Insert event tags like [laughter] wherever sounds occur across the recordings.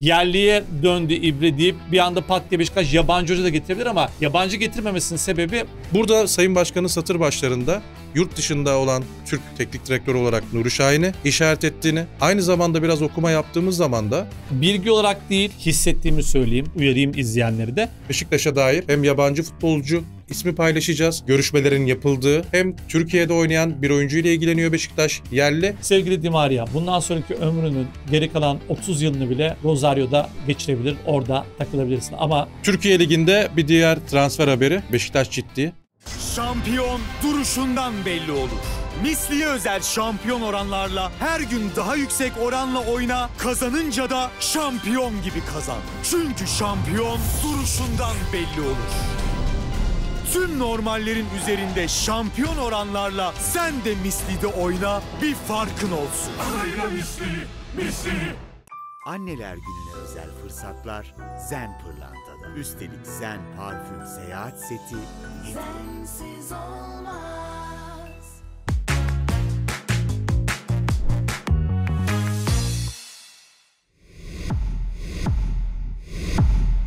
yerliye döndü İbre deyip bir anda pat diye Beşiktaş yabancı hoca da getirebilir ama yabancı getirmemesinin sebebi Burada Sayın Başkan'ın satır başlarında yurt dışında olan Türk teknik direktör olarak Nuri Şahin'i işaret ettiğini, aynı zamanda biraz okuma yaptığımız zaman da bilgi olarak değil hissettiğimi söyleyeyim, uyarayım izleyenleri de. Beşiktaş'a dair hem yabancı futbolcu ismi paylaşacağız. Görüşmelerin yapıldığı hem Türkiye'de oynayan bir oyuncu ile ilgileniyor Beşiktaş yerli. Sevgili Dimaria, bundan sonraki ömrünün geri kalan 30 yılını bile Rosario'da geçirebilir. Orada takılabilirsin ama... Türkiye Ligi'nde bir diğer transfer haberi Beşiktaş ciddi. Şampiyon duruşundan belli olur. Misli özel şampiyon oranlarla her gün daha yüksek oranla oyna, kazanınca da şampiyon gibi kazan. Çünkü şampiyon duruşundan belli olur tüm normallerin üzerinde şampiyon oranlarla sen de Misli'de oyna bir farkın olsun. Oyna Misli, Misli. Anneler gününe özel fırsatlar Zen Pırlanta'da. Üstelik Zen parfüm seyahat seti. Sensiz olmaz.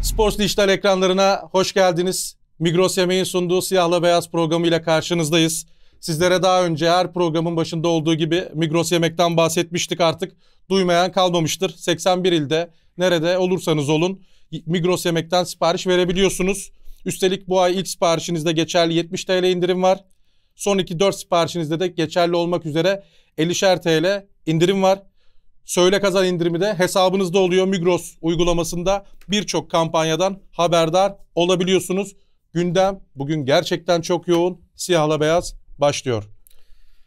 Sports Dijital ekranlarına hoş geldiniz. Migros Yemeğin sunduğu Siyahla Beyaz programıyla karşınızdayız. Sizlere daha önce her programın başında olduğu gibi Migros Yemek'ten bahsetmiştik artık. Duymayan kalmamıştır. 81 ilde nerede olursanız olun Migros Yemek'ten sipariş verebiliyorsunuz. Üstelik bu ay ilk siparişinizde geçerli 70 TL indirim var. Son iki 4 siparişinizde de geçerli olmak üzere 50'şer TL indirim var. Söyle kazan indirimi de hesabınızda oluyor Migros uygulamasında. Birçok kampanyadan haberdar olabiliyorsunuz. Gündem bugün gerçekten çok yoğun. Siyahla beyaz başlıyor.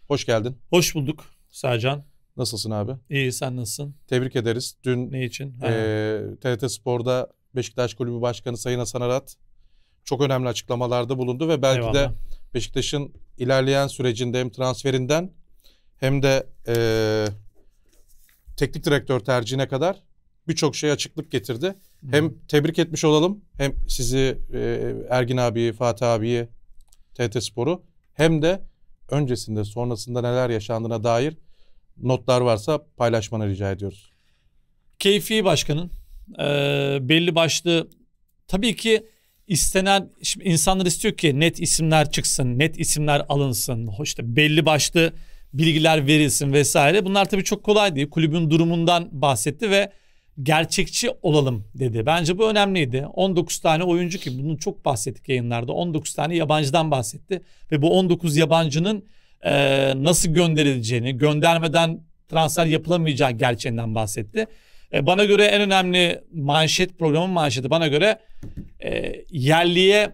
Hoş geldin. Hoş bulduk Sercan. Nasılsın abi? İyi sen nasılsın? Tebrik ederiz. Dün ne için? Ha. E, TRT Spor'da Beşiktaş Kulübü Başkanı Sayın Hasan Arat çok önemli açıklamalarda bulundu ve belki Eyvallah. de Beşiktaş'ın ilerleyen sürecinde hem transferinden hem de e, teknik direktör tercihine kadar birçok şey açıklık getirdi. Hmm. Hem tebrik etmiş olalım hem sizi e, Ergin abiyi, Fatih abiyi, TT Spor'u hem de öncesinde sonrasında neler yaşandığına dair notlar varsa paylaşmanı rica ediyoruz. Keyfi başkanın e, belli başlı tabii ki istenen şimdi insanlar istiyor ki net isimler çıksın, net isimler alınsın, işte belli başlı bilgiler verilsin vesaire. Bunlar tabii çok kolay değil. Kulübün durumundan bahsetti ve gerçekçi olalım dedi. Bence bu önemliydi. 19 tane oyuncu ki bunu çok bahsettik yayınlarda. 19 tane yabancıdan bahsetti ve bu 19 yabancının e, nasıl gönderileceğini, göndermeden transfer yapılamayacağı gerçeğinden bahsetti. E, bana göre en önemli manşet programın manşeti bana göre e, yerliye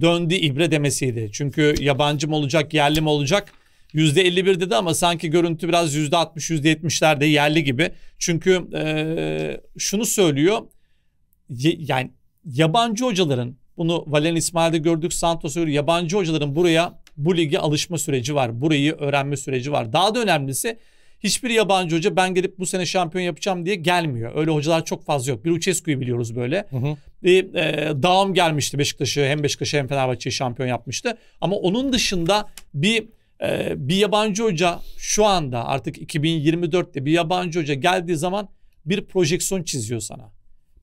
döndü ibre demesiydi. Çünkü yabancı mı olacak, yerli mi olacak? %51 dedi ama sanki görüntü biraz %60 %70'lerde yerli gibi. Çünkü e, şunu söylüyor yani yabancı hocaların bunu Valen İsmail'de gördük Santos'u yabancı hocaların buraya bu ligi alışma süreci var. Burayı öğrenme süreci var. Daha da önemlisi hiçbir yabancı hoca ben gelip bu sene şampiyon yapacağım diye gelmiyor. Öyle hocalar çok fazla yok. Bir Uçescu'yu biliyoruz böyle. Hı hı. E, e, Dağım gelmişti Beşiktaş'ı hem Beşiktaş'ı hem Fenerbahçe'yi şampiyon yapmıştı. Ama onun dışında bir ee, bir yabancı hoca şu anda artık 2024'te bir yabancı hoca geldiği zaman bir projeksiyon çiziyor sana.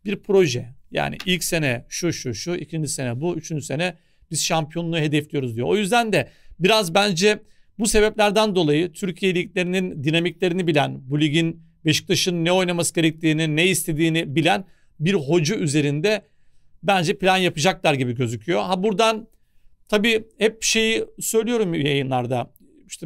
Bir proje. Yani ilk sene şu şu şu, ikinci sene bu, üçüncü sene biz şampiyonluğu hedefliyoruz diyor. O yüzden de biraz bence bu sebeplerden dolayı Türkiye liglerinin dinamiklerini bilen, bu ligin Beşiktaş'ın ne oynaması gerektiğini, ne istediğini bilen bir hoca üzerinde bence plan yapacaklar gibi gözüküyor. Ha buradan Tabii hep şeyi söylüyorum yayınlarda. İşte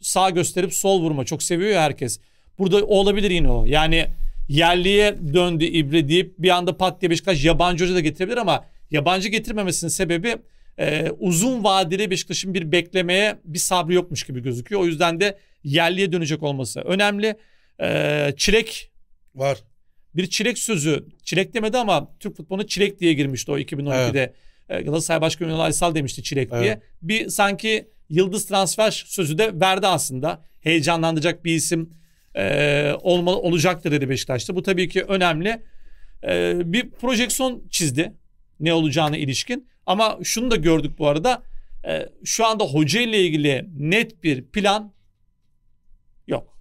sağ gösterip sol vurma çok seviyor ya herkes. Burada olabilir yine o. Yani yerliye döndü İbre deyip bir anda pat diye Beşiktaş yabancı hoca da getirebilir ama yabancı getirmemesinin sebebi e, uzun vadeli Beşiktaş'ın bir beklemeye bir sabrı yokmuş gibi gözüküyor. O yüzden de yerliye dönecek olması önemli. E, çilek var. Bir çilek sözü. Çilek demedi ama Türk futboluna çilek diye girmişti o 2012'de. Evet. E, Galatasaray Başkanı Ünal Aysal demişti Çilek evet. diye. Bir sanki yıldız transfer sözü de verdi aslında. Heyecanlandıracak bir isim e, olma, olacaktır dedi Beşiktaş'ta. Bu tabii ki önemli. E, bir projeksiyon çizdi ne olacağına ilişkin. Ama şunu da gördük bu arada. E, şu anda hoca ile ilgili net bir plan yok.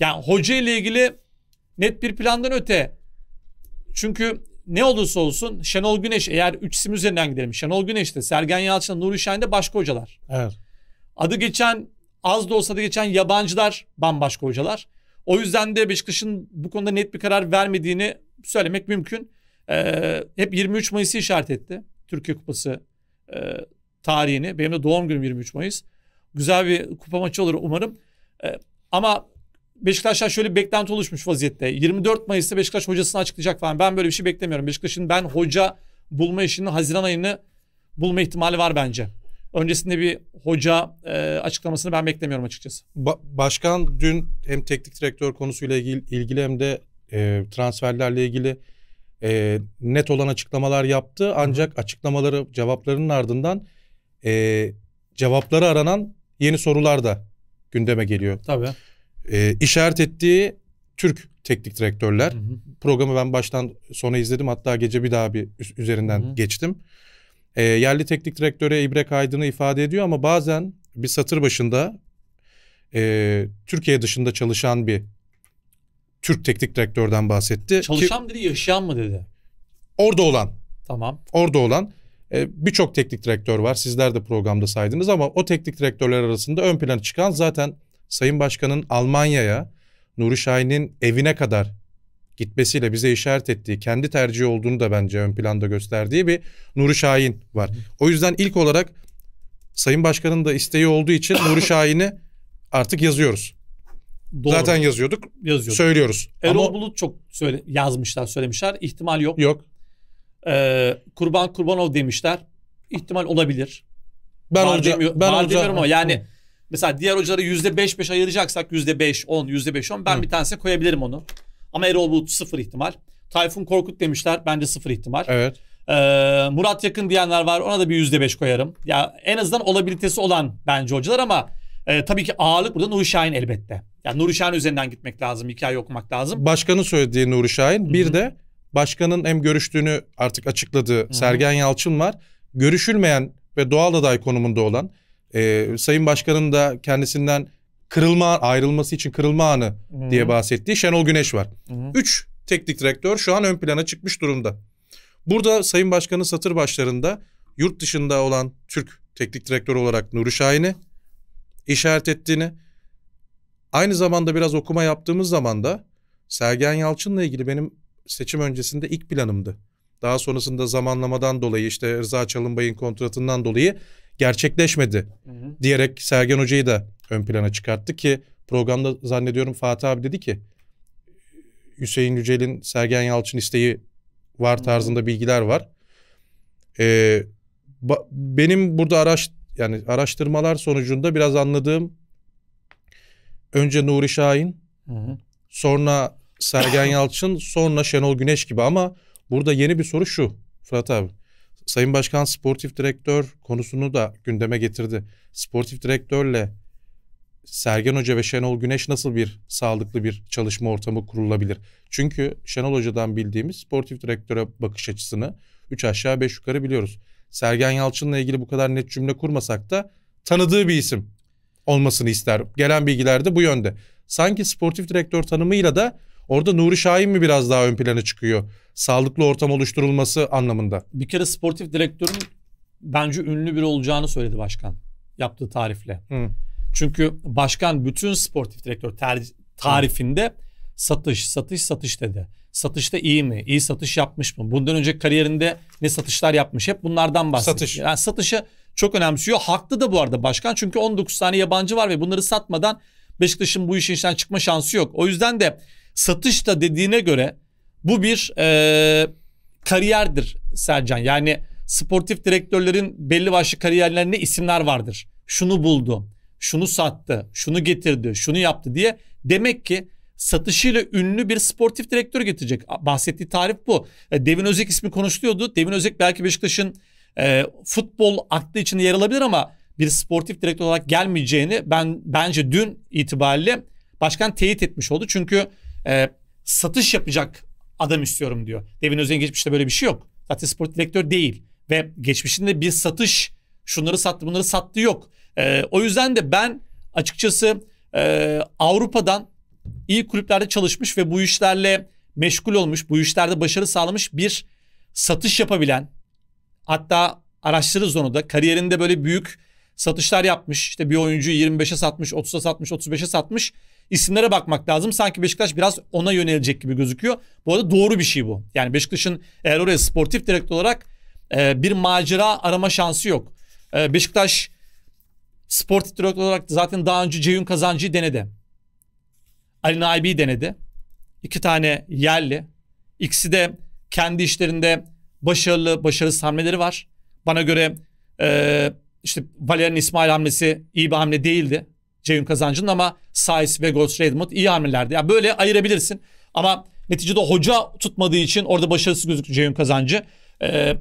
Yani hoca ile ilgili net bir plandan öte. Çünkü ne olursa olsun Şenol Güneş eğer üç isim üzerinden gidelim. Şenol Güneş'te, Sergen Yalçın, Nuri Şahin'de başka hocalar. Evet. Adı geçen az da olsa da geçen yabancılar bambaşka hocalar. O yüzden de Beşiktaş'ın bu konuda net bir karar vermediğini söylemek mümkün. Ee, hep 23 Mayıs'ı işaret etti. Türkiye Kupası e, tarihini. Benim de doğum günüm 23 Mayıs. Güzel bir kupa maçı olur umarım. E, ama Beşiktaş'tan şöyle bir beklenti oluşmuş vaziyette. 24 Mayıs'ta Beşiktaş hocasını açıklayacak falan. Ben böyle bir şey beklemiyorum. Beşiktaş'ın ben hoca bulma işini Haziran ayını bulma ihtimali var bence. Öncesinde bir hoca e, açıklamasını ben beklemiyorum açıkçası. Ba- Başkan dün hem teknik direktör konusuyla ilgili, ilgili hem de e, transferlerle ilgili e, net olan açıklamalar yaptı. Ancak açıklamaları cevaplarının ardından e, cevapları aranan yeni sorular da gündeme geliyor. Tabii e, işaret ettiği Türk teknik direktörler. Hı hı. Programı ben baştan sona izledim. Hatta gece bir daha bir üzerinden hı hı. geçtim. E, yerli teknik direktöre İbrek Aydın'ı ifade ediyor ama bazen bir satır başında e, Türkiye dışında çalışan bir Türk teknik direktörden bahsetti. Çalışan Ki, dedi yaşayan mı dedi? Orada olan. Tamam. Orada olan. E, Birçok teknik direktör var. Sizler de programda saydınız ama o teknik direktörler arasında ön plana çıkan zaten Sayın Başkan'ın Almanya'ya Nuri Şahin'in evine kadar gitmesiyle bize işaret ettiği, kendi tercihi olduğunu da bence ön planda gösterdiği bir Nuri Şahin var. O yüzden ilk olarak Sayın Başkan'ın da isteği olduğu için Nuri [coughs] Şahin'i artık yazıyoruz. Doğru. Zaten yazıyorduk, yazıyorduk. söylüyoruz. Erol Ama... Bulut çok söyle, yazmışlar, söylemişler. İhtimal yok. Yok. Ee, kurban Kurbanov demişler. İhtimal olabilir. Ben olacağım. Ben olacağım. Ama yani Mesela diğer hocaları %5-5 ayıracaksak %5-10, %5-10 ben Hı. bir tanesine koyabilirim onu. Ama Erol Bulut sıfır ihtimal. Tayfun Korkut demişler bence sıfır ihtimal. Evet. Ee, Murat Yakın diyenler var ona da bir %5 koyarım. Ya en azından olabilitesi olan bence hocalar ama e, tabii ki ağırlık burada Nuri Şahin elbette. Yani Nuri Şahin üzerinden gitmek lazım, hikaye okumak lazım. Başkanın söylediği Nuri Şahin. Bir Hı-hı. de başkanın hem görüştüğünü artık açıkladığı Hı-hı. Sergen Yalçın var. Görüşülmeyen ve doğal aday konumunda olan e, Sayın Başkan'ın da kendisinden kırılma ayrılması için kırılma anı hı diye bahsettiği Şenol Güneş var. hı Üç teknik direktör şu an ön plana çıkmış durumda. Burada Sayın Başkan'ın satır başlarında yurt dışında olan Türk teknik direktör olarak Nuri Şahin'i işaret ettiğini aynı zamanda biraz okuma yaptığımız zaman da Sergen Yalçın'la ilgili benim seçim öncesinde ilk planımdı. Daha sonrasında zamanlamadan dolayı işte Rıza Çalınbay'ın kontratından dolayı gerçekleşmedi hı hı. diyerek Sergen Hoca'yı da ön plana çıkarttı ki programda zannediyorum Fatih abi dedi ki Hüseyin Yücel'in Sergen Yalçın isteği var tarzında bilgiler var. Ee, benim burada araş yani araştırmalar sonucunda biraz anladığım önce Nuri Şahin, hı hı. sonra Sergen Yalçın, sonra Şenol Güneş gibi ama burada yeni bir soru şu Fırat abi. Sayın Başkan sportif direktör konusunu da gündeme getirdi. Sportif direktörle Sergen Hoca ve Şenol Güneş nasıl bir sağlıklı bir çalışma ortamı kurulabilir? Çünkü Şenol Hoca'dan bildiğimiz sportif direktöre bakış açısını 3 aşağı 5 yukarı biliyoruz. Sergen Yalçın'la ilgili bu kadar net cümle kurmasak da tanıdığı bir isim olmasını ister. Gelen bilgiler de bu yönde. Sanki sportif direktör tanımıyla da Orada Nuri Şahin mi biraz daha ön plana çıkıyor? Sağlıklı ortam oluşturulması anlamında. Bir kere sportif direktörün bence ünlü biri olacağını söyledi başkan yaptığı tarifle. Hı. Çünkü başkan bütün sportif direktör tarifinde Hı. satış, satış, satış dedi. Satışta iyi mi? İyi satış yapmış mı? Bundan önce kariyerinde ne satışlar yapmış? Hep bunlardan bahsediyor. Satış. Yani satışı çok önemsiyor. Haklı da bu arada başkan. Çünkü 19 tane yabancı var ve bunları satmadan Beşiktaş'ın bu işin içinden çıkma şansı yok. O yüzden de Satış da dediğine göre bu bir e, kariyerdir Sercan. Yani sportif direktörlerin belli başlı kariyerlerinde isimler vardır. Şunu buldu, şunu sattı, şunu getirdi, şunu yaptı diye. Demek ki satışıyla ünlü bir sportif direktör getirecek. Bahsettiği tarif bu. E, Devin Özek ismi konuşuluyordu. Devin Özek belki Beşiktaş'ın e, futbol aklı içinde yer alabilir ama bir sportif direktör olarak gelmeyeceğini ben bence dün itibariyle başkan teyit etmiş oldu. Çünkü e, satış yapacak adam istiyorum diyor. Devin Özden geçmişte böyle bir şey yok. Zaten spor direktör değil ve geçmişinde bir satış şunları sattı bunları sattı yok. E, o yüzden de ben açıkçası e, Avrupa'dan iyi kulüplerde çalışmış ve bu işlerle meşgul olmuş, bu işlerde başarı sağlamış bir satış yapabilen hatta araştırırız onu da kariyerinde böyle büyük satışlar yapmış. İşte bir oyuncuyu 25'e satmış, 30'a satmış, 35'e satmış isimlere bakmak lazım. Sanki Beşiktaş biraz ona yönelecek gibi gözüküyor. Bu arada doğru bir şey bu. Yani Beşiktaş'ın eğer oraya sportif direkt olarak e, bir macera arama şansı yok. E, Beşiktaş sportif direkt olarak zaten daha önce Ceyhun Kazancı'yı denedi. Ali Naibi'yi denedi. İki tane yerli. İkisi de kendi işlerinde başarılı, başarısız hamleleri var. Bana göre e, işte Valerian İsmail hamlesi iyi bir hamle değildi. Ceyhun Kazancı'nın ama Sais, Vegos, Redmond iyi hamlelerdi. Yani böyle ayırabilirsin. Ama neticede hoca tutmadığı için orada başarısız gözüktü Ceyhun Kazancı. Ee,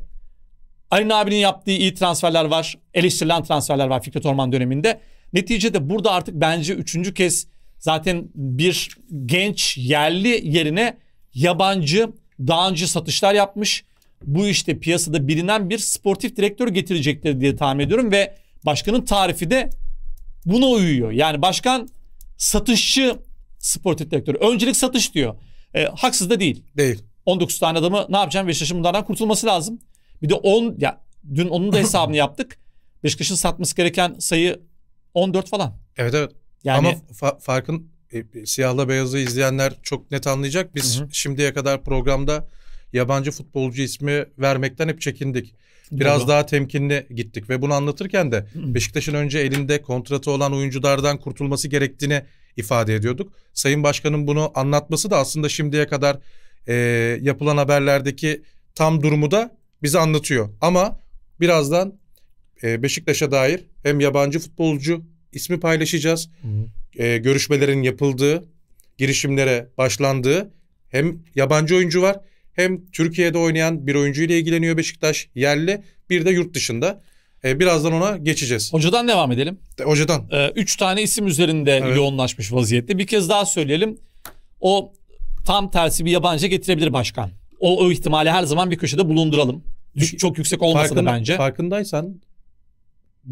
Arin abinin yaptığı iyi transferler var. Eleştirilen transferler var Fikret Orman döneminde. Neticede burada artık bence üçüncü kez zaten bir genç yerli yerine yabancı daha önce satışlar yapmış. Bu işte piyasada bilinen bir sportif direktör getirecektir diye tahmin ediyorum ve başkanın tarifi de buna uyuyor. Yani başkan satışçı sportif direktörü. Öncelik satış diyor. E, haksız da değil. Değil. 19 tane adamı ne yapacağım? Beşiktaş'ın bunlardan kurtulması lazım. Bir de 10 ya dün onun da hesabını yaptık. [laughs] Beşiktaş'ın satması gereken sayı 14 falan. Evet evet. Yani... Ama fa- farkın e, e siyahla beyazı izleyenler çok net anlayacak. Biz hı şimdiye kadar programda yabancı futbolcu ismi vermekten hep çekindik biraz Doğru. daha temkinli gittik ve bunu anlatırken de Beşiktaş'ın önce elinde kontratı olan oyunculardan kurtulması gerektiğini ifade ediyorduk. Sayın Başkan'ın bunu anlatması da aslında şimdiye kadar e, yapılan haberlerdeki tam durumu da bize anlatıyor. Ama birazdan e, Beşiktaş'a dair hem yabancı futbolcu ismi paylaşacağız. E, görüşmelerin yapıldığı, girişimlere başlandığı hem yabancı oyuncu var hem Türkiye'de oynayan bir oyuncu ile ilgileniyor Beşiktaş yerli bir de yurt dışında. E, birazdan ona geçeceğiz. Hocadan devam edelim. De, hocadan. E, üç tane isim üzerinde evet. yoğunlaşmış vaziyette. Bir kez daha söyleyelim. O tam tersi bir yabancı getirebilir başkan. O, o ihtimali her zaman bir köşede bulunduralım. Düş, çok yüksek olmasa Farkında, da bence. Farkındaysan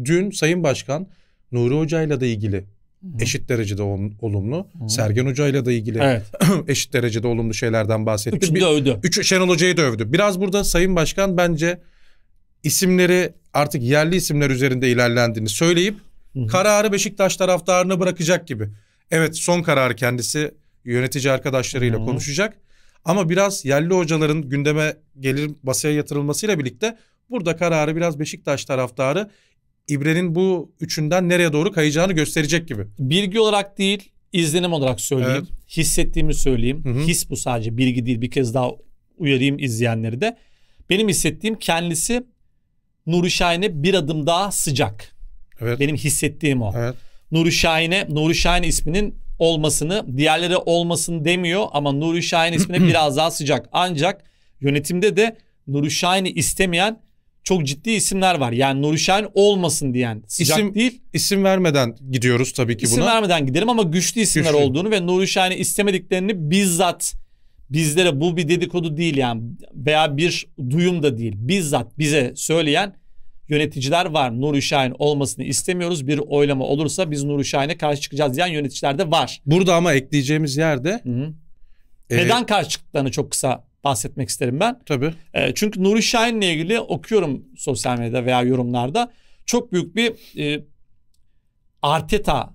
dün Sayın Başkan Nuri Hoca'yla da ilgili Hı. Eşit derecede olumlu. Hı. Sergen Hoca ile de ilgili evet. [clears throat] eşit derecede olumlu şeylerden bahsetti. Üçünü de övdü. Üç, Şenol Hoca'yı da övdü. Biraz burada Sayın Başkan bence isimleri artık yerli isimler üzerinde ilerlendiğini söyleyip Hı-hı. kararı Beşiktaş taraftarına bırakacak gibi. Evet son kararı kendisi yönetici arkadaşlarıyla Hı-hı. konuşacak. Ama biraz yerli hocaların gündeme gelir basaya yatırılmasıyla birlikte burada kararı biraz Beşiktaş taraftarı İbre'nin bu üçünden nereye doğru kayacağını gösterecek gibi. Bilgi olarak değil, izlenim olarak söyleyeyim. Evet. Hissettiğimi söyleyeyim. Hı hı. His bu sadece bilgi değil. Bir kez daha uyarayım izleyenleri de. Benim hissettiğim kendisi Nuri Şahin'e bir adım daha sıcak. Evet. Benim hissettiğim o. Evet. Nuri Şahin'e Nuri Şahin isminin olmasını, diğerleri olmasını demiyor ama Nuri Şahin ismine [clears throat] biraz daha sıcak. Ancak yönetimde de Nuri Şahin'i istemeyen çok ciddi isimler var. Yani Nurşen olmasın diyen sıcak isim, değil. İsim vermeden gidiyoruz tabii ki isim buna. İsim vermeden gidelim ama güçlü isimler güçlü. olduğunu ve Nurşen'i istemediklerini bizzat bizlere bu bir dedikodu değil yani veya bir duyum da değil. Bizzat bize söyleyen yöneticiler var. Nuri Şahin olmasını istemiyoruz. Bir oylama olursa biz Nuri Şahin'e karşı çıkacağız diyen yöneticiler de var. Burada ama ekleyeceğimiz yerde Hı-hı. E, karşı çıktıklarını çok kısa bahsetmek isterim ben. Tabii. E, çünkü Nuri Şahin'le ilgili okuyorum sosyal medyada veya yorumlarda. Çok büyük bir e, Arteta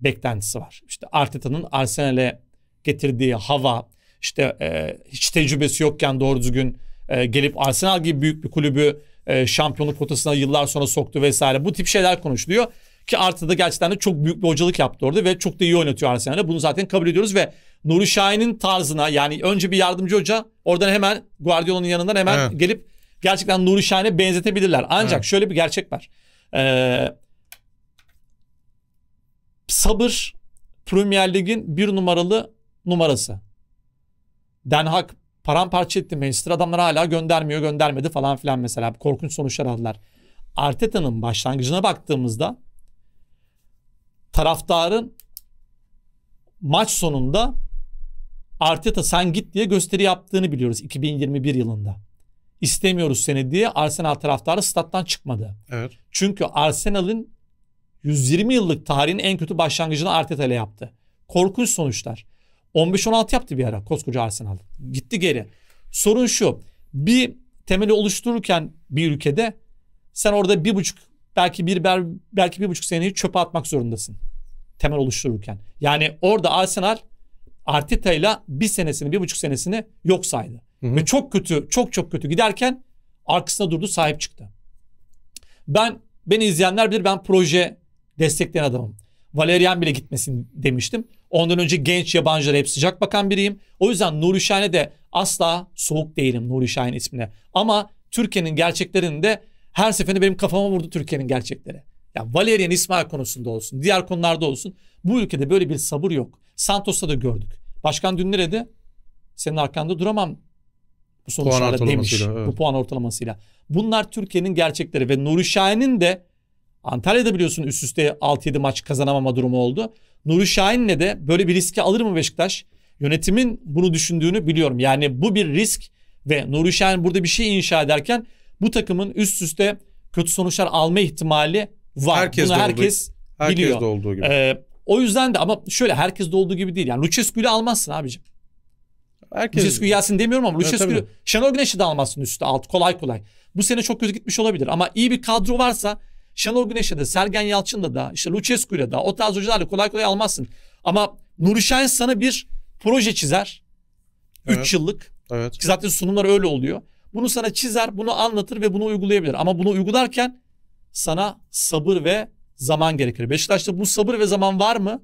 beklentisi var. İşte Arteta'nın Arsenal'e getirdiği hava, işte e, hiç tecrübesi yokken doğru düzgün e, gelip Arsenal gibi büyük bir kulübü e, şampiyonluk potasına yıllar sonra soktu vesaire. Bu tip şeyler konuşuluyor. Ki artı da gerçekten de çok büyük bir hocalık yaptı orada ve çok da iyi oynatıyor Arsenal'e. Bunu zaten kabul ediyoruz ve Nuri Şahin'in tarzına yani önce bir yardımcı hoca oradan hemen Guardiola'nın yanından hemen evet. gelip gerçekten Nuri Şahin'e benzetebilirler. Ancak evet. şöyle bir gerçek var. Ee, sabır Premier Lig'in bir numaralı numarası. Den Hag paramparça etti Manchester adamları hala göndermiyor göndermedi falan filan mesela korkunç sonuçlar aldılar. Arteta'nın başlangıcına baktığımızda taraftarın maç sonunda Arteta sen git diye gösteri yaptığını biliyoruz 2021 yılında. İstemiyoruz seni diye Arsenal taraftarı stat'tan çıkmadı. Evet. Çünkü Arsenal'in 120 yıllık tarihin en kötü başlangıcını Arteta ile yaptı. Korkunç sonuçlar. 15-16 yaptı bir ara koskoca Arsenal. Gitti geri. Sorun şu. Bir temeli oluştururken bir ülkede sen orada bir buçuk belki bir belki bir buçuk seneyi çöpe atmak zorundasın. Temel oluştururken. Yani orada Arsenal Arteta ile bir senesini, bir buçuk senesini yok saydı. Hı hı. Ve çok kötü, çok çok kötü giderken arkasına durdu, sahip çıktı. Ben, beni izleyenler bilir ben proje destekleyen adamım. Valerian bile gitmesin demiştim. Ondan önce genç yabancılara hep sıcak bakan biriyim. O yüzden Nuri Şahin'e de asla soğuk değilim Nuri Şahin ismine. Ama Türkiye'nin gerçeklerinde her seferinde benim kafama vurdu Türkiye'nin gerçekleri. Yani Valerian İsmail konusunda olsun, diğer konularda olsun. Bu ülkede böyle bir sabır yok. Santos'ta da gördük. Başkan dün nerede? Senin arkanda duramam bu sonuçlarla demiş. Evet. Bu puan ortalamasıyla. Bunlar Türkiye'nin gerçekleri ve Nuri Şahin'in de Antalya'da biliyorsun üst üste 6-7 maç kazanamama durumu oldu. Nuri Şahin'le de böyle bir riski alır mı Beşiktaş? Yönetimin bunu düşündüğünü biliyorum. Yani bu bir risk ve Nuri Şahin burada bir şey inşa ederken bu takımın üst üste kötü sonuçlar alma ihtimali var. Herkes Bunu herkes olduğu, biliyor. Herkes de olduğu gibi. Ee, o yüzden de ama şöyle herkes de olduğu gibi değil. Yani Lucescu'yu almazsın abicim. Herkes... Lucescu gelsin demiyorum ama Lucescu evet, Şenol Güneş'i de almazsın üstte alt kolay kolay. Bu sene çok kötü gitmiş olabilir ama iyi bir kadro varsa Şenol Güneş'e de Sergen Yalçın'da da işte Lucescu'yla da o tarz hocalarla kolay kolay almazsın. Ama Nuri Şahin sana bir proje çizer. 3 evet. yıllık. Evet. Ki zaten sunumlar öyle oluyor. Bunu sana çizer, bunu anlatır ve bunu uygulayabilir. Ama bunu uygularken sana sabır ve zaman gerekir. Beşiktaş'ta bu sabır ve zaman var mı?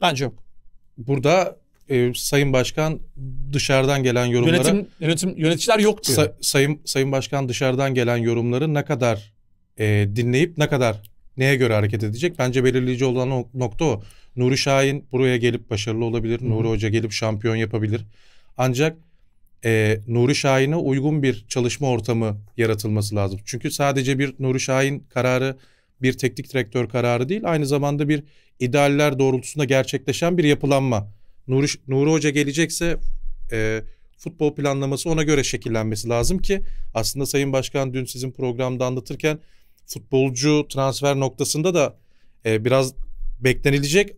Bence yok. Burada e, Sayın Başkan dışarıdan gelen yorumlara yönetim, yönetim yöneticiler yok diyor. Sa, sayın Sayın Başkan dışarıdan gelen yorumları ne kadar e, dinleyip ne kadar neye göre hareket edecek? Bence belirleyici olan o, nokta o. Nuri Şahin buraya gelip başarılı olabilir. Hı. Nuri Hoca gelip şampiyon yapabilir. Ancak e, Nuri Şahin'e uygun bir çalışma ortamı yaratılması lazım. Çünkü sadece bir Nuri Şahin kararı bir teknik direktör kararı değil aynı zamanda bir idealler doğrultusunda gerçekleşen bir yapılanma. Nuri, Nuri Hoca gelecekse e, futbol planlaması ona göre şekillenmesi lazım ki aslında Sayın Başkan dün sizin programda anlatırken futbolcu transfer noktasında da e, biraz beklenilecek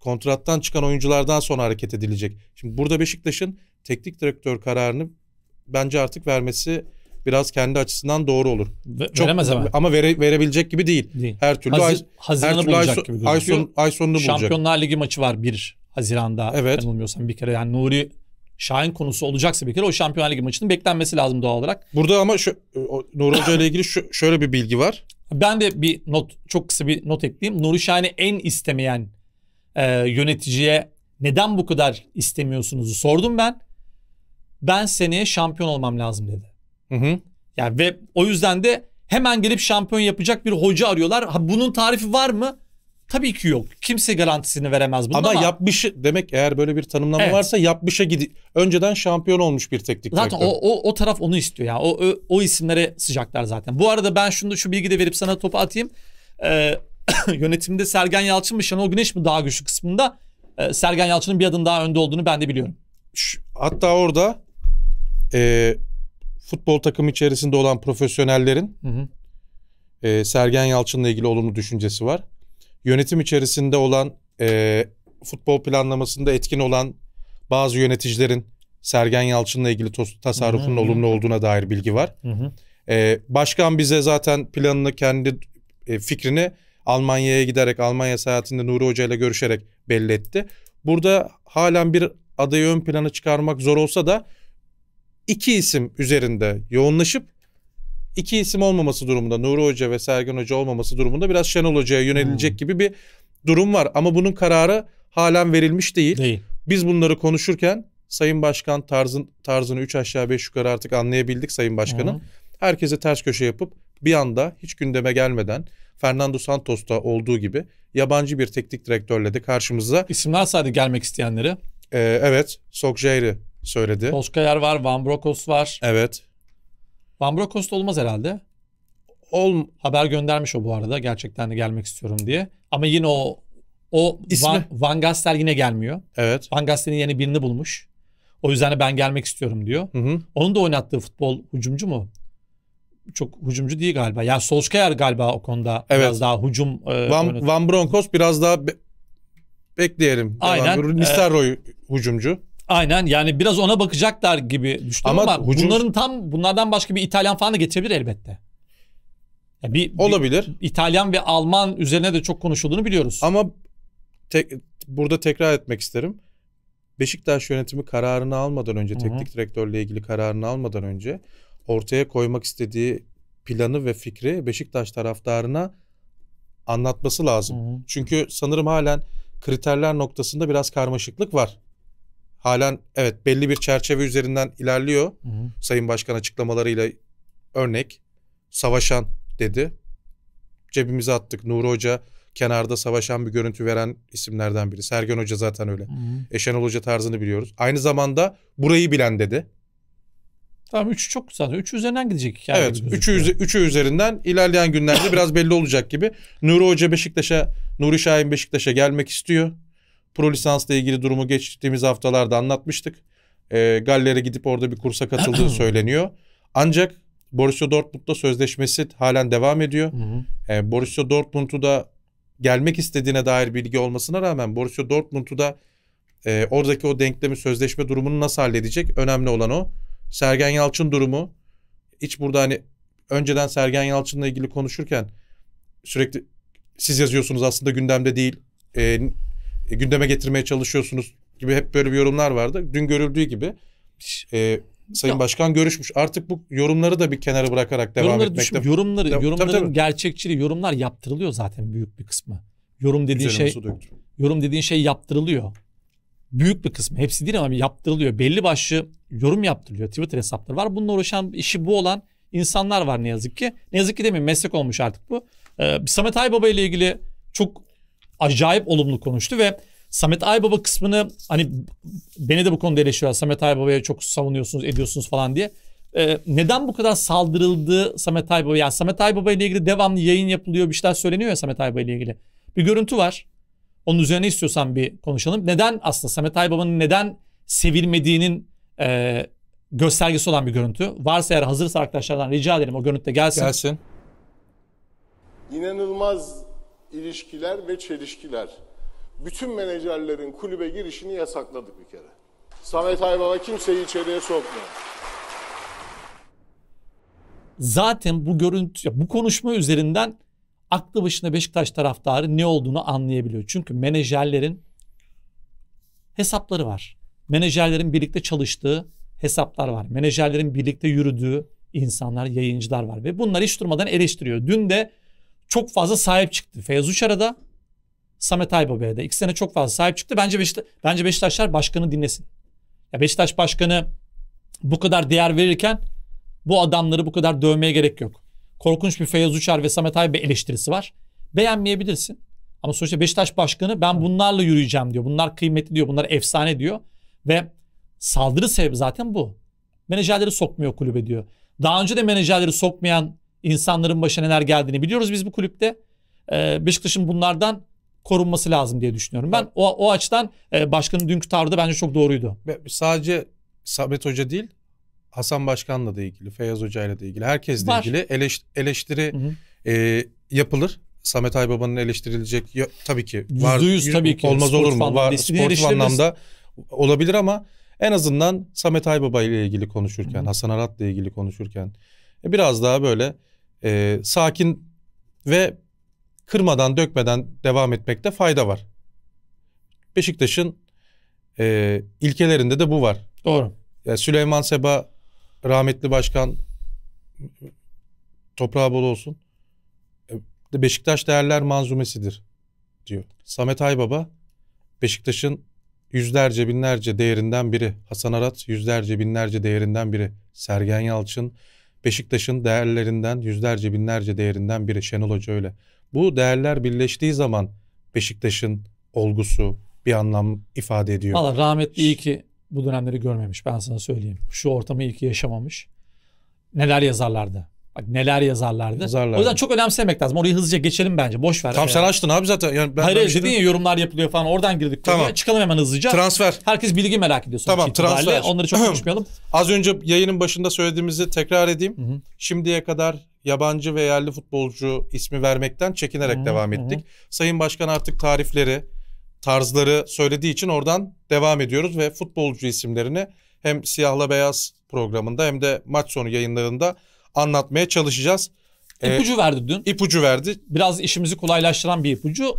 kontrattan çıkan oyunculardan sonra hareket edilecek. Şimdi burada Beşiktaş'ın teknik direktör kararını bence artık vermesi biraz kendi açısından doğru olur. Ve, Çok, veremez ama. Ama vere, verebilecek gibi değil. değil. Her türlü Hazir, ay, her türlü bulacak ay, gibi Ay, son, ay sonunu bulacak. Şampiyonlar Ligi maçı var 1 Haziran'da. Evet. Yanılmıyorsam bir kere yani Nuri Şahin konusu olacaksa bir kere o Şampiyonlar Ligi maçının beklenmesi lazım doğal olarak. Burada ama şu, Nuri Hoca ile ilgili şu, şöyle bir bilgi var. Ben de bir not, çok kısa bir not ekleyeyim. Nuri Şahin'i en istemeyen e, yöneticiye neden bu kadar istemiyorsunuzu sordum ben ben seneye şampiyon olmam lazım dedi. Hı hı. Yani ve o yüzden de hemen gelip şampiyon yapacak bir hoca arıyorlar. Ha, bunun tarifi var mı? Tabii ki yok. Kimse garantisini veremez bunun ama. Ama yapmış demek eğer böyle bir tanımlama evet. varsa yapmışa gidi önceden şampiyon olmuş bir teknik direktör. Zaten o, o, o taraf onu istiyor ya. O, o, o isimlere sıcaklar zaten. Bu arada ben şunu şu bilgi de verip sana topu atayım. Ee, [coughs] yönetimde Sergen Yalçın mı Şenol Güneş mi daha güçlü kısmında e, Sergen Yalçın'ın bir adım daha önde olduğunu ben de biliyorum. Şu, hatta orada e, futbol takımı içerisinde olan profesyonellerin hı hı. E, Sergen Yalçın'la ilgili olumlu düşüncesi var. Yönetim içerisinde olan e, futbol planlamasında etkin olan bazı yöneticilerin Sergen Yalçın'la ilgili tasarrufun hı hı. olumlu olduğuna dair bilgi var. Hı hı. E, başkan bize zaten planını kendi e, fikrini Almanya'ya giderek Almanya seyahatinde Nuri Hoca ile görüşerek belli etti. Burada halen bir adayı ön plana çıkarmak zor olsa da iki isim üzerinde yoğunlaşıp iki isim olmaması durumunda Nuri Hoca ve Sergen Hoca olmaması durumunda biraz Şenol Hoca'ya yönelilecek hmm. gibi bir durum var. Ama bunun kararı halen verilmiş değil. değil. Biz bunları konuşurken Sayın Başkan tarzın, tarzını 3 aşağı 5 yukarı artık anlayabildik Sayın Başkan'ın. Hmm. Herkese ters köşe yapıp bir anda hiç gündeme gelmeden Fernando Santos'ta olduğu gibi yabancı bir teknik direktörle de karşımıza... İsimler sadece gelmek isteyenleri. E, ee, evet, Sokjair'i söyledi. Toskayar var, Van Brokos var. Evet. Van Brokos da olmaz herhalde. Ol haber göndermiş o bu arada gerçekten de gelmek istiyorum diye. Ama yine o o İsmi? Van, Van Gastel yine gelmiyor. Evet. Van Gastel'in yeni birini bulmuş. O yüzden de ben gelmek istiyorum diyor. Hı hı. Onun da oynattığı futbol hücumcu mu? Çok hücumcu değil galiba. Yani Solskjaer galiba o konuda evet. biraz daha hücum e, Van, oynatıyor. Van Broncos biraz daha be- bekleyelim. Aynen. Nistelrooy ee, hücumcu. Aynen yani biraz ona bakacaklar gibi düşünüyorum ama, ama hücum... bunların tam bunlardan başka bir İtalyan falan da getirebilir elbette. Yani bir, Olabilir. Bir İtalyan ve Alman üzerine de çok konuşulduğunu biliyoruz. Ama tek, burada tekrar etmek isterim. Beşiktaş yönetimi kararını almadan önce, Hı-hı. teknik direktörle ilgili kararını almadan önce ortaya koymak istediği planı ve fikri Beşiktaş taraftarına anlatması lazım. Hı-hı. Çünkü sanırım halen kriterler noktasında biraz karmaşıklık var halen evet belli bir çerçeve üzerinden ilerliyor. Hı hı. Sayın Başkan açıklamalarıyla örnek savaşan dedi. Cebimize attık. Nuri Hoca kenarda savaşan bir görüntü veren isimlerden biri. Sergen Hoca zaten öyle. Hı hı. Eşenol Hoca tarzını biliyoruz. Aynı zamanda burayı bilen dedi. Tamam 3 çok zaten 3 üzerinden gidecek. evet 3'ü üçü üzerinden ilerleyen günlerde biraz belli olacak gibi. Nuri Hoca Beşiktaş'a, Nuri Şahin Beşiktaş'a gelmek istiyor. Pro lisansla ilgili durumu geçtiğimiz haftalarda anlatmıştık. E, Galler'e gidip orada bir kursa katıldığı [clears throat] söyleniyor. Ancak Borussia Dortmund'la sözleşmesi halen devam ediyor. E, Borussia Dortmund'u da gelmek istediğine dair bilgi olmasına rağmen Borussia Dortmund'u da e, oradaki o denklemi sözleşme durumunu nasıl halledecek? Önemli olan o. Sergen Yalçın durumu hiç burada hani önceden Sergen Yalçın'la ilgili konuşurken sürekli siz yazıyorsunuz aslında gündemde değil. E, e, gündeme getirmeye çalışıyorsunuz gibi hep böyle bir yorumlar vardı. Dün görüldüğü gibi e, Sayın ya. Başkan görüşmüş. Artık bu yorumları da bir kenara bırakarak devam yorumları etmekte. Düşün, yorumları, devam, yorumların tabii, tabii. gerçekçiliği, yorumlar yaptırılıyor zaten büyük bir kısmı. Yorum dediğin Güzel şey yorum dediğin şey yaptırılıyor. Büyük bir kısmı. Hepsi değil ama yaptırılıyor. Belli başlı yorum yaptırılıyor. Twitter hesapları var. Bununla uğraşan işi bu olan insanlar var ne yazık ki. Ne yazık ki demeyeyim meslek olmuş artık bu. Ee, Samet Aybaba ile ilgili çok acayip olumlu konuştu ve Samet Aybaba kısmını hani beni de bu konuda eleştiriyor. Samet Aybaba'ya çok savunuyorsunuz, ediyorsunuz falan diye. Ee, neden bu kadar saldırıldı Samet Aybaba? Yani Samet Aybaba ile ilgili devamlı yayın yapılıyor, bir şeyler söyleniyor ya Samet Aybaba ile ilgili. Bir görüntü var. Onun üzerine istiyorsan bir konuşalım. Neden aslında Samet Aybaba'nın neden sevilmediğinin e, göstergesi olan bir görüntü. Varsa eğer hazırsa arkadaşlardan rica ederim o görüntü de gelsin. Gelsin. İnanılmaz ilişkiler ve çelişkiler. Bütün menajerlerin kulübe girişini yasakladık bir kere. Samet Aybaba kimseyi içeriye sokmuyor. Zaten bu görüntü, bu konuşma üzerinden aklı başına Beşiktaş taraftarı ne olduğunu anlayabiliyor. Çünkü menajerlerin hesapları var. Menajerlerin birlikte çalıştığı hesaplar var. Menajerlerin birlikte yürüdüğü insanlar, yayıncılar var ve bunlar hiç durmadan eleştiriyor. Dün de çok fazla sahip çıktı. Feyyaz Uçar'a Samet Aybaba'ya da. sene çok fazla sahip çıktı. Bence, Beşikta bence Beşiktaşlar başkanı dinlesin. Ya Beşiktaş başkanı bu kadar değer verirken bu adamları bu kadar dövmeye gerek yok. Korkunç bir Feyyaz Uçar ve Samet Aybaba eleştirisi var. Beğenmeyebilirsin. Ama sonuçta Beşiktaş başkanı ben bunlarla yürüyeceğim diyor. Bunlar kıymetli diyor. Bunlar efsane diyor. Ve saldırı sebebi zaten bu. Menajerleri sokmuyor kulübe diyor. Daha önce de menajerleri sokmayan insanların başına neler geldiğini biliyoruz biz bu kulüpte. Ee, Beşiktaş'ın bunlardan korunması lazım diye düşünüyorum. Ben o, o açıdan e, başkanın dünkü tavrı da bence çok doğruydu. Sadece Samet Hoca değil Hasan Başkan'la da ilgili, Feyyaz Hoca'yla da ilgili, herkesle Var. ilgili eleş, eleştiri hı hı. E, yapılır. Samet Aybaba'nın eleştirilecek ya, tabii ki var. yüz tabii ki. Olmaz olur mu? Var, sportif anlamda olabilir ama en azından Samet Aybaba ile ilgili konuşurken, Hı-hı. Hasan Arat'la ilgili konuşurken e, biraz daha böyle e, sakin ve kırmadan dökmeden devam etmekte fayda var. Beşiktaş'ın e, ilkelerinde de bu var. Doğru. Yani Süleyman Seba rahmetli başkan toprağı bol olsun. E, Beşiktaş değerler manzumesidir diyor. Samet Aybaba Beşiktaş'ın yüzlerce binlerce değerinden biri. Hasan Arat yüzlerce binlerce değerinden biri. Sergen Yalçın Beşiktaş'ın değerlerinden yüzlerce binlerce değerinden biri Şenol Hoca öyle. Bu değerler birleştiği zaman Beşiktaş'ın olgusu bir anlam ifade ediyor. Valla rahmetli iyi ki bu dönemleri görmemiş ben sana söyleyeyim. Şu ortamı iyi ki yaşamamış. Neler yazarlardı neler yazarlardı. yazarlardı. O yüzden çok önemsemek lazım. Orayı hızlıca geçelim bence. Boş ver. Tam yani. sen açtın abi zaten. Yani ben Hayır ben dedin ya yorumlar yapılıyor falan. Oradan girdik. Tamam. Konuya. Çıkalım hemen hızlıca. Transfer. Herkes bilgi merak ediyor. Tamam transfer. Onları çok [clears throat] konuşmayalım. Az önce yayının başında söylediğimizi tekrar edeyim. Hı-hı. Şimdiye kadar yabancı ve yerli futbolcu ismi vermekten çekinerek Hı-hı. devam ettik. Hı-hı. Sayın Başkan artık tarifleri, tarzları söylediği için oradan devam ediyoruz ve futbolcu isimlerini hem Siyahla Beyaz programında hem de maç sonu yayınlarında anlatmaya çalışacağız. Ee, ipucu ee, verdi dün. İpucu verdi. Biraz işimizi kolaylaştıran bir ipucu.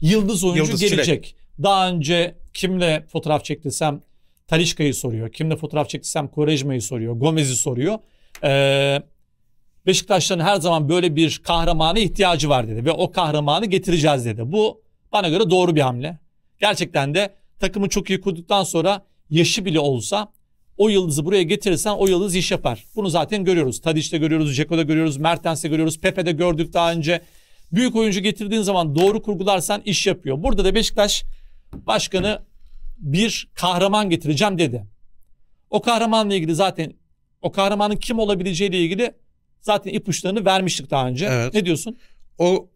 Yıldız oyuncu Yıldız gelecek. Çilek. Daha önce kimle fotoğraf çektiysem Talişka'yı soruyor. Kimle fotoğraf çektiysem Korejma'yı soruyor. Gomez'i soruyor. Ee, Beşiktaş'ların her zaman böyle bir kahramana ihtiyacı var dedi. Ve o kahramanı getireceğiz dedi. Bu bana göre doğru bir hamle. Gerçekten de takımı çok iyi kurduktan sonra yaşı bile olsa o yıldızı buraya getirirsen o yıldız iş yapar. Bunu zaten görüyoruz. Tadiç'te görüyoruz, Ceko'da görüyoruz, Mertens'te görüyoruz, Pepe'de gördük daha önce. Büyük oyuncu getirdiğin zaman doğru kurgularsan iş yapıyor. Burada da Beşiktaş başkanı bir kahraman getireceğim dedi. O kahramanla ilgili zaten o kahramanın kim olabileceğiyle ilgili zaten ipuçlarını vermiştik daha önce. Evet. Ne diyorsun? O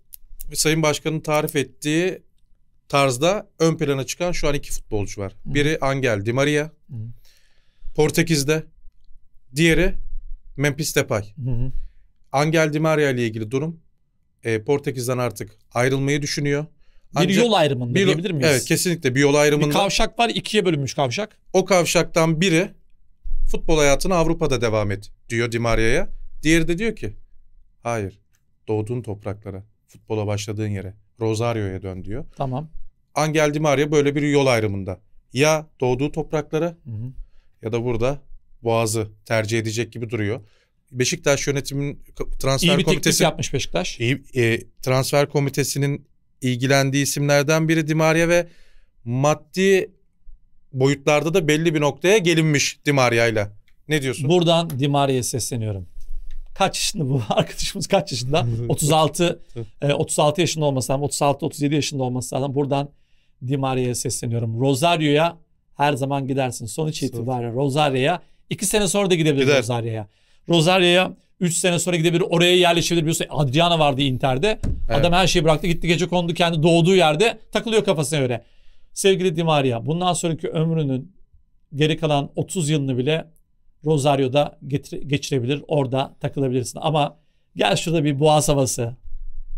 Sayın Başkan'ın tarif ettiği tarzda ön plana çıkan şu an iki futbolcu var. Hı. Biri Angel Di Maria, Hı. Portekiz'de. Diğeri Memphis Depay. Hı hı. Angel Di Maria ile ilgili durum e, Portekiz'den artık ayrılmayı düşünüyor. Ancak, bir yol ayrımında bir, diyebilir miyiz? Evet kesinlikle bir yol ayrımında. Bir kavşak var ikiye bölünmüş kavşak. O kavşaktan biri futbol hayatını Avrupa'da devam et diyor Di Maria'ya. Diğeri de diyor ki hayır doğduğun topraklara, futbola başladığın yere, Rosario'ya dön diyor. Tamam. Angel Di Maria böyle bir yol ayrımında. Ya doğduğu topraklara hı hı ya da burada Boğaz'ı tercih edecek gibi duruyor. Beşiktaş yönetimin transfer İyi bir komitesi yapmış Beşiktaş. Iyi, e, transfer komitesinin ilgilendiği isimlerden biri Dimaria ve maddi boyutlarda da belli bir noktaya gelinmiş Dimaria ile. Ne diyorsun? Buradan Dimaria'ya sesleniyorum. Kaç yaşında bu [laughs] arkadaşımız kaç yaşında? 36 [laughs] 36 [laughs] e, yaşında olmasa lazım. 36 37 yaşında olması lazım. Buradan Dimaria'ya sesleniyorum. Rosario'ya her zaman gidersin. Sonuç itibariyle Rosario'ya 2 sene sonra da gidebilir Gider. Rosario'ya. Rosario'ya 3 sene sonra gidebilir. Oraya yerleşebilir. Biliyorsun Adriana vardı Inter'de. Evet. Adam her şeyi bıraktı. Gitti gece kondu kendi doğduğu yerde. Takılıyor kafasına göre. Sevgili Di Maria bundan sonraki ömrünün geri kalan 30 yılını bile Rosario'da geçirebilir. Orada takılabilirsin. Ama gel şurada bir boğaz havası.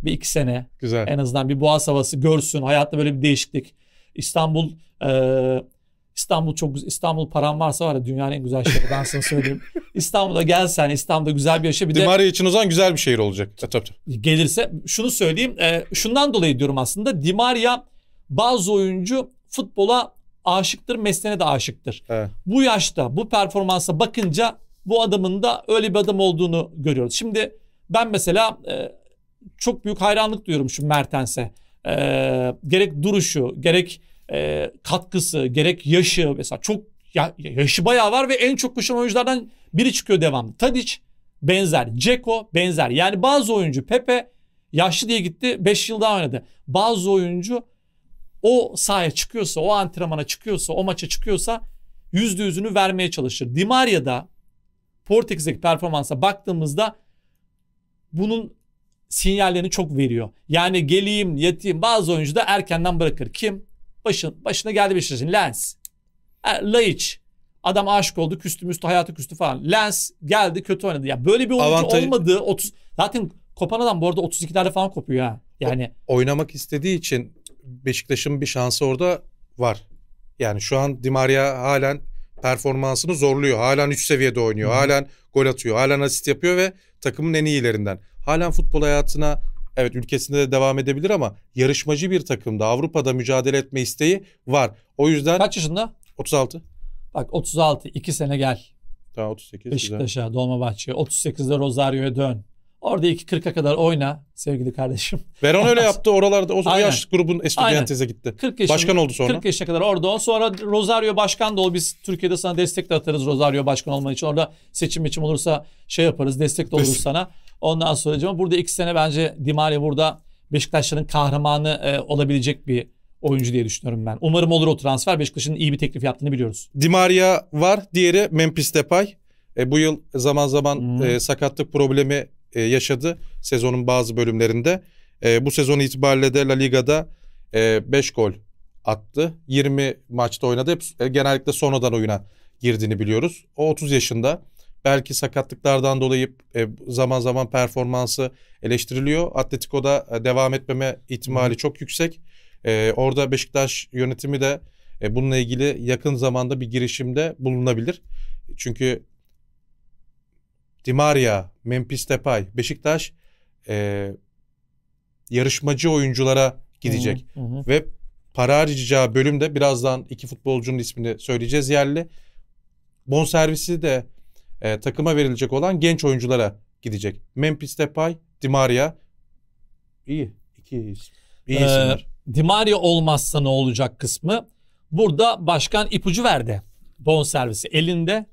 Bir iki sene. Güzel. En azından bir boğaz havası görsün. Hayatta böyle bir değişiklik. İstanbul e, İstanbul çok güzel. İstanbul paran varsa var ya dünyanın en güzel şehri ben sana söyleyeyim. İstanbul'a gelsen İstanbul'da güzel bir yaşa bir Dimari de... için o zaman güzel bir şehir olacak. E, tabii, tabii. Gelirse şunu söyleyeyim. E, şundan dolayı diyorum aslında Dimaria bazı oyuncu futbola aşıktır, mesleğine de aşıktır. Evet. Bu yaşta, bu performansa bakınca bu adamın da öyle bir adam olduğunu görüyoruz. Şimdi ben mesela e, çok büyük hayranlık duyuyorum şu Mertens'e. E, gerek duruşu, gerek e, katkısı gerek yaşı mesela çok ya, yaşı bayağı var ve en çok koşan oyunculardan biri çıkıyor devamlı. Tadic benzer, Ceko benzer. Yani bazı oyuncu Pepe yaşlı diye gitti 5 yıl daha oynadı. Bazı oyuncu o sahaya çıkıyorsa, o antrenmana çıkıyorsa, o maça çıkıyorsa yüzde yüzünü vermeye çalışır. Di Maria'da Portekiz'deki performansa baktığımızda bunun sinyallerini çok veriyor. Yani geleyim, yatayım bazı oyuncu da erkenden bırakır. Kim? başın, başına geldi bir şeysin. Lens. Laiç. Adam aşık oldu. Küstü müstü hayatı küstü falan. Lens geldi kötü oynadı. Ya böyle bir oyuncu Avantaj... olmadı. 30... Zaten kopan adam bu arada 32'lerde falan kopuyor ha. Yani o, oynamak istediği için Beşiktaş'ın bir şansı orada var. Yani şu an Dimaria halen performansını zorluyor. Halen üst seviyede oynuyor. Hı. Halen gol atıyor. Halen asist yapıyor ve takımın en iyilerinden. Halen futbol hayatına evet ülkesinde de devam edebilir ama yarışmacı bir takımda Avrupa'da mücadele etme isteği var. O yüzden Kaç yaşında? 36. Bak 36 2 sene gel. Daha 38. Beşiktaş'a, Dolmabahçe'ye, 38'de Rosario'ya dön. Orada 2.40'a kadar oyna sevgili kardeşim. Veron öyle [laughs] yaptı oralarda. O yaş grubun Estudiantes'e gitti. 40 yaşında, başkan oldu sonra. 40 yaşına kadar orada ol. Sonra Rosario başkan da ol. Biz Türkiye'de sana destek de atarız Rosario başkan olman için. Orada seçim için olursa şey yaparız destek de oluruz sana. Ondan sonra burada iki sene bence Dimari burada Beşiktaşların kahramanı e, olabilecek bir oyuncu diye düşünüyorum ben. Umarım olur o transfer. Beşiktaş'ın iyi bir teklif yaptığını biliyoruz. Dimaria var. Diğeri Memphis Depay. E, bu yıl zaman zaman hmm. e, sakatlık problemi e, yaşadı sezonun bazı bölümlerinde. E, bu sezon itibariyle de La Liga'da 5 e, gol attı. 20 maçta oynadı. Hep, e, genellikle sonradan oyuna girdiğini biliyoruz. O 30 yaşında belki sakatlıklardan dolayı e, zaman zaman performansı eleştiriliyor. Atletico'da e, devam etmeme ihtimali çok yüksek. E, orada Beşiktaş yönetimi de e, bununla ilgili yakın zamanda bir girişimde bulunabilir. Çünkü Di Dimaria, Memphis Depay, Beşiktaş yarışmacı oyunculara gidecek. Hı hı. Ve para harcayacağı bölümde birazdan iki futbolcunun ismini söyleyeceğiz yerli. Bon servisi de e, takıma verilecek olan genç oyunculara gidecek. Memphis Depay, Dimaria. İyi. İki iyi ee, isimler. Ee, Dimaria olmazsa ne olacak kısmı. Burada başkan ipucu verdi. Bon servisi elinde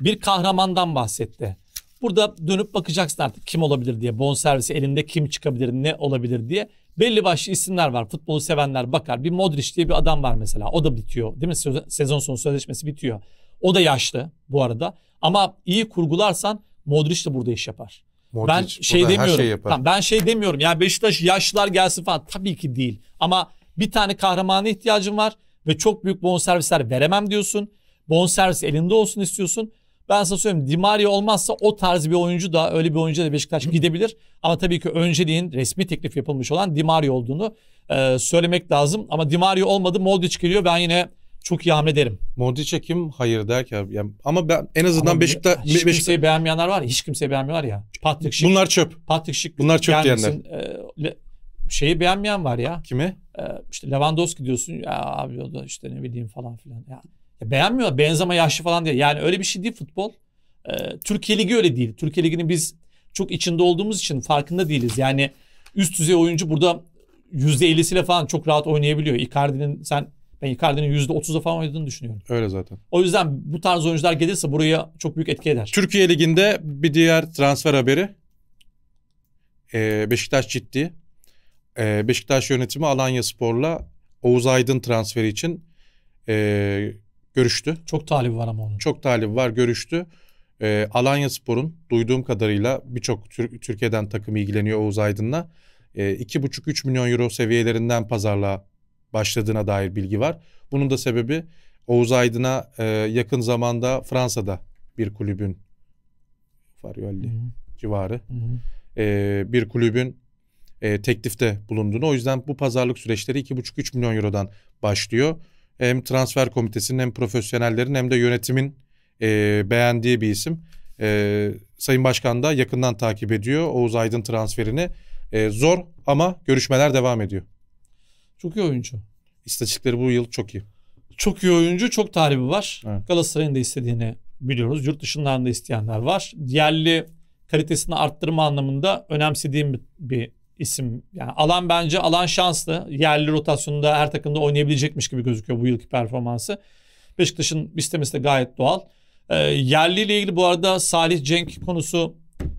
bir kahramandan bahsetti. Burada dönüp bakacaksın artık kim olabilir diye. Bon servisi elinde kim çıkabilir, ne olabilir diye. Belli başlı isimler var. Futbolu sevenler bakar. Bir Modric diye bir adam var mesela. O da bitiyor. Değil mi? Sezon sonu sözleşmesi bitiyor. O da yaşlı bu arada. Ama iyi kurgularsan Modric de burada iş yapar. Modric, ben şey demiyorum. şey Tamam, ben şey demiyorum. yani Beşiktaş yaşlılar gelsin falan tabii ki değil. Ama bir tane kahramana ihtiyacım var ve çok büyük bonservisler veremem diyorsun. Bonservis elinde olsun istiyorsun. Ben sana söyleyeyim Di Maria olmazsa o tarz bir oyuncu da öyle bir oyuncu da Beşiktaş [clears throat] gidebilir. Ama tabii ki önceliğin resmi teklif yapılmış olan Di Maria olduğunu e, söylemek lazım. Ama Di Maria olmadı Modric geliyor. Ben yine çok iyi hamle derim. Modric'e kim hayır der ki abi. Yani, ama ben en azından ama Beşiktaş... Hiç Beşiktaş... kimseyi beğenmeyenler var ya. Hiç kimseyi beğenmiyorlar ya. Patrick Schick. Bunlar çöp. Patrick Schick. Bunlar çöp diyenler. E, şeyi beğenmeyen var ya. Kimi? E, işte Lewandowski diyorsun. Ya abi o da işte ne bileyim falan filan. Ya, ya beğenmiyor. Benzema yaşlı falan diye. Yani öyle bir şey değil futbol. E, Türkiye Ligi öyle değil. Türkiye Ligi'nin biz çok içinde olduğumuz için farkında değiliz. Yani üst düzey oyuncu burada %50'siyle falan çok rahat oynayabiliyor. Icardi'nin sen ben Icardi'nin %30'a falan oynadığını düşünüyorum. Öyle zaten. O yüzden bu tarz oyuncular gelirse buraya çok büyük etki eder. Türkiye Ligi'nde bir diğer transfer haberi. Ee, Beşiktaş ciddi. Ee, Beşiktaş yönetimi Alanya Spor'la Oğuz Aydın transferi için e, görüştü. Çok talibi var ama onun. Çok talibi var görüştü. Ee, Alanya Spor'un duyduğum kadarıyla birçok Türkiye'den takım ilgileniyor Oğuz Aydın'la. E, ee, 2,5-3 milyon euro seviyelerinden pazarlığa başladığına dair bilgi var. Bunun da sebebi Oğuz Aydın'a e, yakın zamanda Fransa'da bir kulübün Farioli civarı E, bir kulübün e, teklifte bulunduğunu. O yüzden bu pazarlık süreçleri 2,5-3 milyon eurodan başlıyor. Hem transfer komitesinin hem profesyonellerin hem de yönetimin e, beğendiği bir isim. E, Sayın Başkan da yakından takip ediyor Oğuz Aydın transferini. E, zor ama görüşmeler devam ediyor. Çok iyi oyuncu. İstatistikleri bu yıl çok iyi. Çok iyi oyuncu, çok tarihi var. Evet. Galatasaray'ın da istediğini biliyoruz. Yurt dışından da isteyenler var. Diğerli kalitesini arttırma anlamında önemsediğim bir isim. Yani alan bence alan şanslı. Yerli rotasyonda her takımda oynayabilecekmiş gibi gözüküyor bu yılki performansı. Beşiktaş'ın istemesi de gayet doğal. E, ee, yerli ile ilgili bu arada Salih Cenk konusu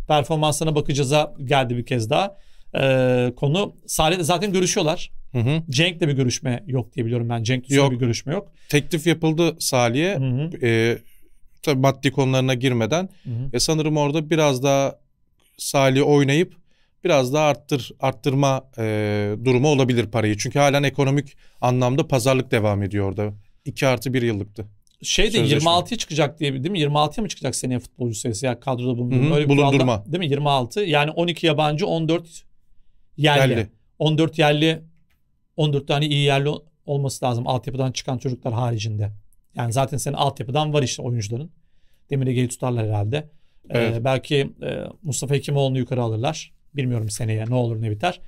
performansına bakacağıza geldi bir kez daha. E, konu Salih zaten görüşüyorlar. Hı hı. Cenk'le bir görüşme yok diye biliyorum ben. Cenk Tosun'la bir görüşme yok. Teklif yapıldı Salih'e. Hı hı. E, tabii maddi konularına girmeden. Hı hı. E, sanırım orada biraz daha Salih oynayıp biraz daha arttır arttırma e, durumu olabilir parayı. Çünkü halen ekonomik anlamda pazarlık devam ediyor orada. 2 artı 1 yıllıktı. Şey de 26'ya çıkacak diye değil mi? 26'ya mı çıkacak seneye futbolcu sayısı ya kadroda bulundurma? Hı hı, Öyle bulundurma. Kuralda, değil mi? 26. Yani 12 yabancı 14 yerli. yerli. 14 yerli 14 tane iyi yerli olması lazım altyapıdan çıkan çocuklar haricinde. Yani zaten senin altyapıdan var işte oyuncuların. Demir Ege'yi tutarlar herhalde. Ee, evet. Ee, belki e, Mustafa Hekimoğlu'nu yukarı alırlar. Bilmiyorum seneye ne olur ne biter.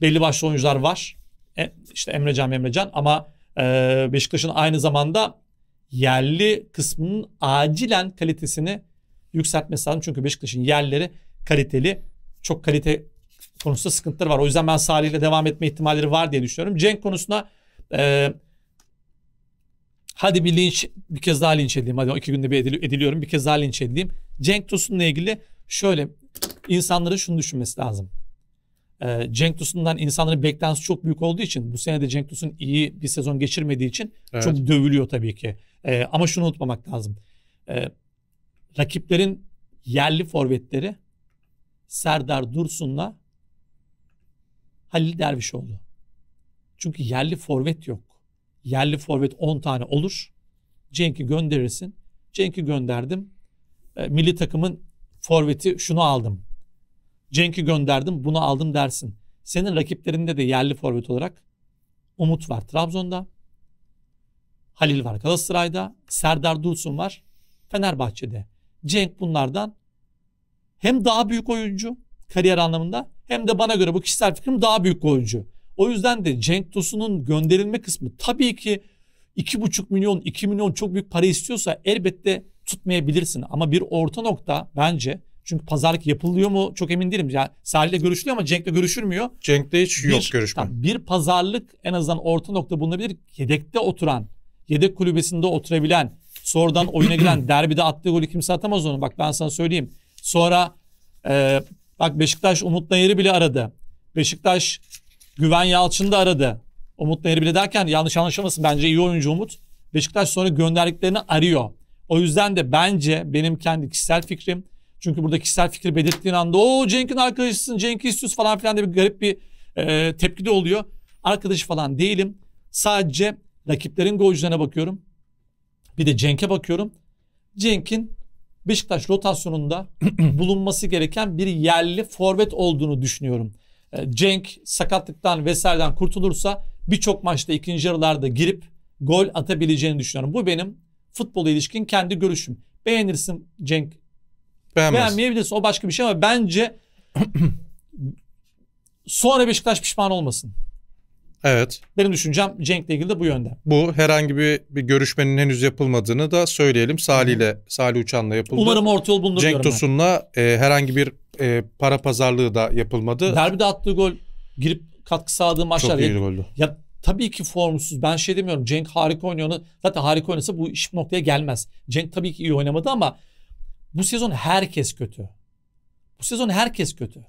Belli başlı oyuncular var. E, işte Emrecan Emrecan ama e, Beşiktaş'ın aynı zamanda yerli kısmının acilen kalitesini yükseltmesi lazım. Çünkü Beşiktaş'ın yerleri kaliteli. Çok kalite konusunda sıkıntılar var. O yüzden ben Salih ile devam etme ihtimalleri var diye düşünüyorum. Cenk konusuna e, hadi bir linç bir kez daha linç edeyim. Hadi iki günde bir edili, ediliyorum bir kez daha linç edeyim. Cenk Tosun'la ilgili şöyle insanların şunu düşünmesi lazım. E, Cenk Tosun'dan insanların beklentisi çok büyük olduğu için bu sene de Cenk Tosun iyi bir sezon geçirmediği için evet. çok dövülüyor tabii ki. E, ama şunu unutmamak lazım. E, rakiplerin yerli forvetleri Serdar Dursun'la Halil Dervişoğlu. Çünkü yerli forvet yok. Yerli forvet 10 tane olur. Cenk'i gönderirsin. Cenk'i gönderdim. E, milli takımın forveti şunu aldım. Cenk'i gönderdim bunu aldım dersin. Senin rakiplerinde de yerli forvet olarak Umut var Trabzon'da. Halil var Galatasaray'da. Serdar Dursun var Fenerbahçe'de. Cenk bunlardan hem daha büyük oyuncu kariyer anlamında hem de bana göre bu kişisel fikrim daha büyük golcü. O yüzden de Cenk Tosun'un gönderilme kısmı tabii ki 2,5 milyon 2 milyon çok büyük para istiyorsa elbette tutmayabilirsin. Ama bir orta nokta bence çünkü pazarlık yapılıyor mu çok emin değilim. Yani Salih'le görüşülüyor ama Cenk'le görüşülmüyor. Cenk'le hiç bir, yok görüşme. Tam, bir pazarlık en azından orta nokta bulunabilir. Yedekte oturan, yedek kulübesinde oturabilen, sonradan oyuna giren, [clears throat] derbide attığı golü kimse atamaz onu. Bak ben sana söyleyeyim. Sonra e, Bak Beşiktaş Umut Nayır'ı bile aradı. Beşiktaş Güven Yalçın da aradı. Umut Nayır'ı bile derken yanlış anlaşılmasın bence iyi oyuncu Umut. Beşiktaş sonra gönderdiklerini arıyor. O yüzden de bence benim kendi kişisel fikrim çünkü burada kişisel fikri belirttiğin anda o Cenk'in arkadaşısın, Cenk istiyorsun falan filan diye bir garip bir e, tepki de oluyor. Arkadaş falan değilim. Sadece rakiplerin golcülerine bakıyorum. Bir de Cenk'e bakıyorum. Cenk'in Beşiktaş rotasyonunda [clears throat] bulunması gereken bir yerli forvet olduğunu düşünüyorum. E, Cenk sakatlıktan vesaireden kurtulursa birçok maçta ikinci yarılarda girip gol atabileceğini düşünüyorum. Bu benim futbola ilişkin kendi görüşüm. Beğenirsin Cenk. Beğenmez. Beğenmeyebilirsin o başka bir şey ama bence [clears throat] sonra Beşiktaş pişman olmasın. Evet. Benim düşüncem Cenk'le ilgili de bu yönde. Bu herhangi bir, bir görüşmenin henüz yapılmadığını da söyleyelim. Salih ile Salih Uçan'la yapıldı. Umarım orta yol bulunur Cenk Tosun'la e, herhangi bir e, para pazarlığı da yapılmadı. Derbide attığı gol girip katkı sağladığı maçlar. Çok iyi goldü. Ya tabii ki formsuz. Ben şey demiyorum. Cenk harika oynuyor. Zaten harika oynasa bu iş noktaya gelmez. Cenk tabii ki iyi oynamadı ama bu sezon herkes kötü. Bu sezon herkes kötü.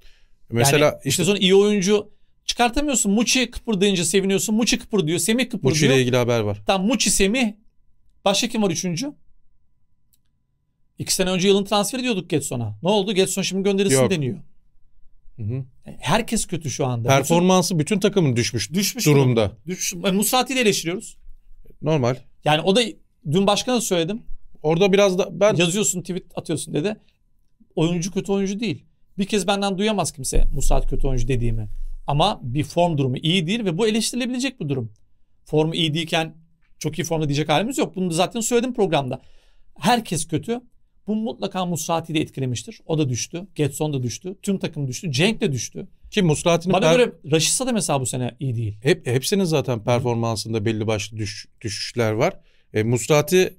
Mesela yani işte, bu sezon iyi oyuncu Çıkartamıyorsun. Muçi kıpırdayınca seviniyorsun. Muçi kıpır diyor. Semi kıpır Muçi ile ilgili haber var. Tam Muçi, Semi, Başka kim var üçüncü? İki sene önce yılın transferi diyorduk Getson'a. Ne oldu? Getson şimdi gönderilsin Yok. deniyor. Hı hı. E, herkes kötü şu anda. Performansı bütün, bütün takımın düşmüş, düşmüş durumda. durumda. Düşmüş. E, Musati'yi de eleştiriyoruz. Normal. Yani o da dün başkana söyledim. Orada biraz da ben... Yazıyorsun tweet atıyorsun dedi. Oyuncu kötü oyuncu değil. Bir kez benden duyamaz kimse Musat kötü oyuncu dediğimi. Ama bir form durumu iyi değil ve bu eleştirilebilecek bir durum. form iyi değilken çok iyi formda diyecek halimiz yok. Bunu zaten söyledim programda. Herkes kötü. Bu mutlaka Musrati de etkilemiştir. O da düştü. Getson da düştü. Tüm takım düştü. Cenk de düştü. Ki Musrati'nin... Bana per- göre Raşitsa da mesela bu sene iyi değil. Hep, hepsinin zaten performansında belli başlı düş, düşüşler var. E, Musrati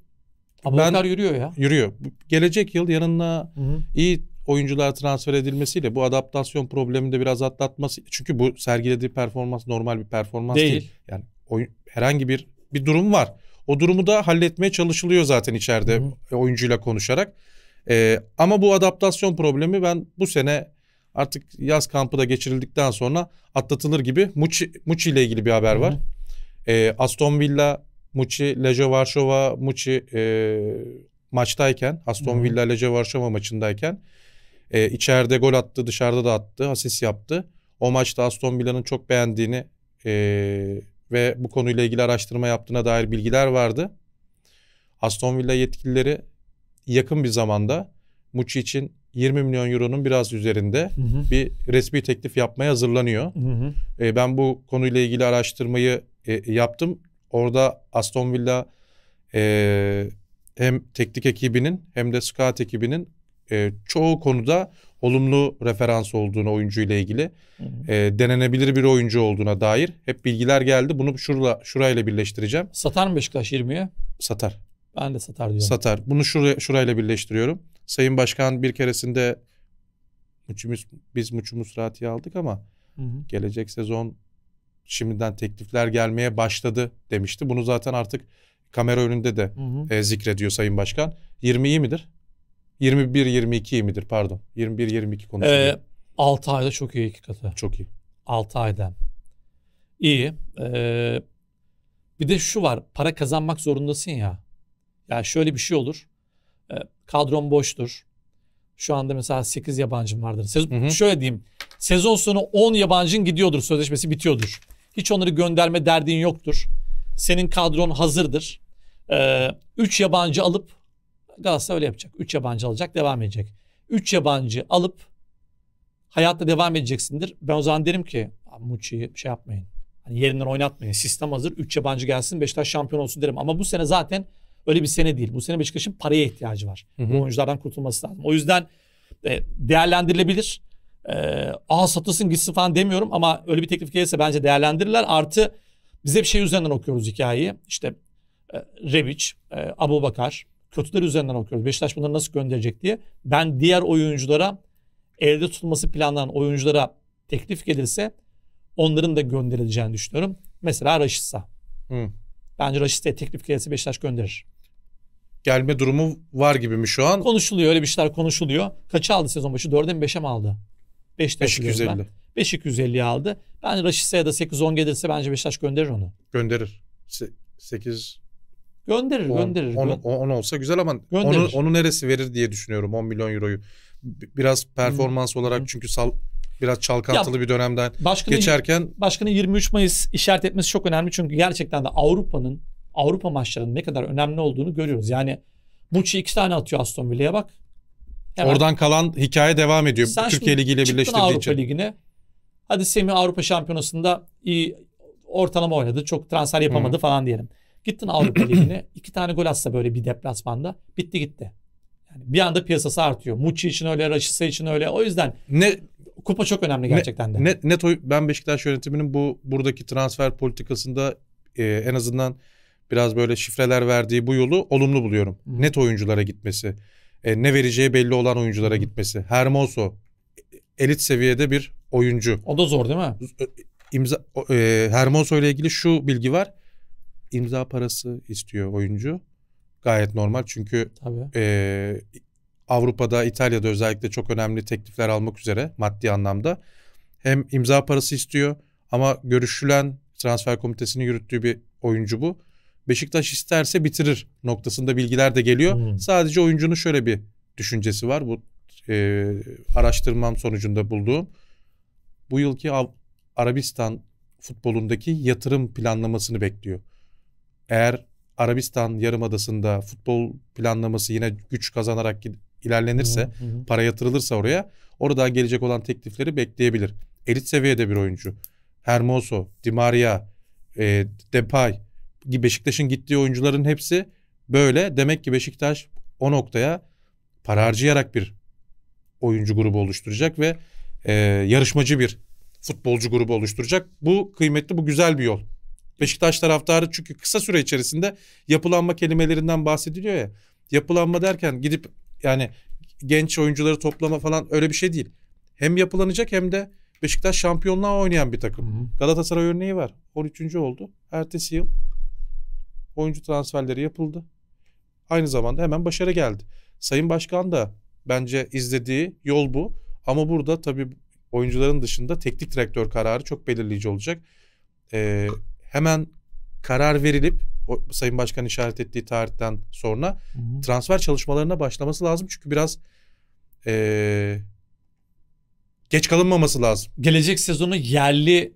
Ama ben, yürüyor ya. Yürüyor. Gelecek yıl yanına Hı-hı. iyi oyuncular transfer edilmesiyle bu adaptasyon problemini de biraz atlatması çünkü bu sergilediği performans normal bir performans değil. değil. Yani oyun, herhangi bir bir durum var. O durumu da halletmeye çalışılıyor zaten içeride Hı. E, oyuncuyla konuşarak. Ee, ama bu adaptasyon problemi ben bu sene artık yaz kampı da geçirildikten sonra atlatılır gibi. Muçi, Muçi ile ilgili bir haber var. Ee, Aston Villa, Muçi, Lejo Varşova, Muçi e, maçtayken Aston Villa Leje Varşova maçındayken e, içeride gol attı, dışarıda da attı, asist yaptı. O maçta Aston Villa'nın çok beğendiğini e, ve bu konuyla ilgili araştırma yaptığına dair bilgiler vardı. Aston Villa yetkilileri yakın bir zamanda Muçi için 20 milyon euronun biraz üzerinde hı hı. bir resmi teklif yapmaya hazırlanıyor. Hı hı. E, ben bu konuyla ilgili araştırmayı e, yaptım. Orada Aston Villa e, hem teknik ekibinin hem de scout ekibinin e, çoğu konuda olumlu referans olduğuna oyuncu ile ilgili e, denenebilir bir oyuncu olduğuna dair hep bilgiler geldi. Bunu şurla şurayla birleştireceğim. Satar mı Beşiktaş 20'ye? Satar. Ben de satar diyorum. Satar. Bunu şuraya, şurayla birleştiriyorum. Sayın Başkan bir keresinde muçumuz, biz muçumuz rahatı aldık ama hı hı. gelecek sezon şimdiden teklifler gelmeye başladı demişti. Bunu zaten artık kamera önünde de hı hı. E, zikrediyor Sayın Başkan. 20 iyi midir? 21-22 midir pardon. 21-22 konusunda. Ee, 6 ayda çok iyi iki katı. Çok iyi. 6 ayda. İyi. Ee, bir de şu var. Para kazanmak zorundasın ya. Yani şöyle bir şey olur. Ee, kadron boştur. Şu anda mesela 8 yabancım vardır. Sezon, hı hı. Şöyle diyeyim. Sezon sonu 10 yabancın gidiyordur. Sözleşmesi bitiyordur. Hiç onları gönderme derdin yoktur. Senin kadron hazırdır. Ee, yabancı alıp Galatasaray öyle yapacak. 3 yabancı alacak devam edecek. 3 yabancı alıp hayatta devam edeceksindir. Ben o zaman derim ki Muçi'yi şey yapmayın. Hani yerinden oynatmayın. Sistem hazır. 3 yabancı gelsin Beşiktaş şampiyon olsun derim. Ama bu sene zaten öyle bir sene değil. Bu sene Beşiktaş'ın paraya ihtiyacı var. Hı hı. Bu oyunculardan kurtulması lazım. O yüzden e, değerlendirilebilir. E, Aa satılsın gitsin falan demiyorum ama öyle bir teklif gelirse bence değerlendirirler. Artı biz hep şey üzerinden okuyoruz hikayeyi. İşte e, Rebic, e, Abu Bakar, kötüler üzerinden okuyoruz. Beşiktaş bunları nasıl gönderecek diye. Ben diğer oyunculara elde tutulması planlanan oyunculara teklif gelirse onların da gönderileceğini düşünüyorum. Mesela Raşit'sa. Hı. Bence Raşit'e teklif gelirse Beşiktaş gönderir. Gelme durumu var gibi mi şu an? Konuşuluyor öyle bir şeyler konuşuluyor. Kaça aldı sezon başı? 4'e mi 5'e mi aldı? 5'te 5250. 5250 aldı. Ben Raşit'e ya da 8-10 gelirse bence Beşiktaş gönderir onu. Gönderir. Se- 8 Gönderir on, gönderir. 10 olsa güzel ama onu, onu neresi verir diye düşünüyorum 10 milyon euroyu. Biraz performans hmm. olarak çünkü sal, biraz çalkantılı ya, bir dönemden başkanı, geçerken. Başkanın 23 Mayıs işaret etmesi çok önemli çünkü gerçekten de Avrupa'nın Avrupa maçlarının ne kadar önemli olduğunu görüyoruz. Yani Buçi iki tane atıyor Aston Villa'ya bak. Hemen. Oradan kalan hikaye devam ediyor. Sen Türkiye Ligi ile birleştirdiği Avrupa için. Ligi'ne. Hadi Semih Avrupa Şampiyonası'nda iyi ortalama oynadı. Çok transfer yapamadı hmm. falan diyelim. Gittin Avrupa Ligi'ne iki tane gol atsa böyle bir deplasmanda bitti gitti. Yani bir anda piyasası artıyor. Muçi için öyle, Raşisa için öyle. O yüzden ne kupa çok önemli gerçekten de. Net, net oy, ben Beşiktaş yönetiminin bu buradaki transfer politikasında e, en azından biraz böyle şifreler verdiği bu yolu olumlu buluyorum. Hı. Net oyunculara gitmesi, e, ne vereceği belli olan oyunculara Hı. gitmesi. Hermoso e, elit seviyede bir oyuncu. O da zor değil mi? E, imza e, Hermoso ile ilgili şu bilgi var imza parası istiyor oyuncu. Gayet normal çünkü Tabii. E, Avrupa'da, İtalya'da özellikle çok önemli teklifler almak üzere maddi anlamda. Hem imza parası istiyor ama görüşülen transfer komitesini yürüttüğü bir oyuncu bu. Beşiktaş isterse bitirir noktasında bilgiler de geliyor. Hmm. Sadece oyuncunun şöyle bir düşüncesi var. Bu e, araştırmam sonucunda bulduğum. Bu yılki Arabistan futbolundaki yatırım planlamasını bekliyor eğer Arabistan yarımadasında futbol planlaması yine güç kazanarak ilerlenirse, hı hı. para yatırılırsa oraya orada gelecek olan teklifleri bekleyebilir. Elit seviyede bir oyuncu. Hermoso, Di Maria, e, Depay gibi Beşiktaş'ın gittiği oyuncuların hepsi böyle. Demek ki Beşiktaş o noktaya para harcayarak bir oyuncu grubu oluşturacak ve e, yarışmacı bir futbolcu grubu oluşturacak. Bu kıymetli, bu güzel bir yol. Beşiktaş taraftarı çünkü kısa süre içerisinde yapılanma kelimelerinden bahsediliyor ya. Yapılanma derken gidip yani genç oyuncuları toplama falan öyle bir şey değil. Hem yapılanacak hem de Beşiktaş şampiyonluğa oynayan bir takım. Hı hı. Galatasaray örneği var. 13. oldu. Ertesi yıl oyuncu transferleri yapıldı. Aynı zamanda hemen başarı geldi. Sayın Başkan da bence izlediği yol bu. Ama burada tabii oyuncuların dışında teknik direktör kararı çok belirleyici olacak. Ee, hemen karar verilip o, Sayın Başkan işaret ettiği tarihten sonra hı hı. transfer çalışmalarına başlaması lazım. Çünkü biraz e, geç kalınmaması lazım. Gelecek sezonu yerli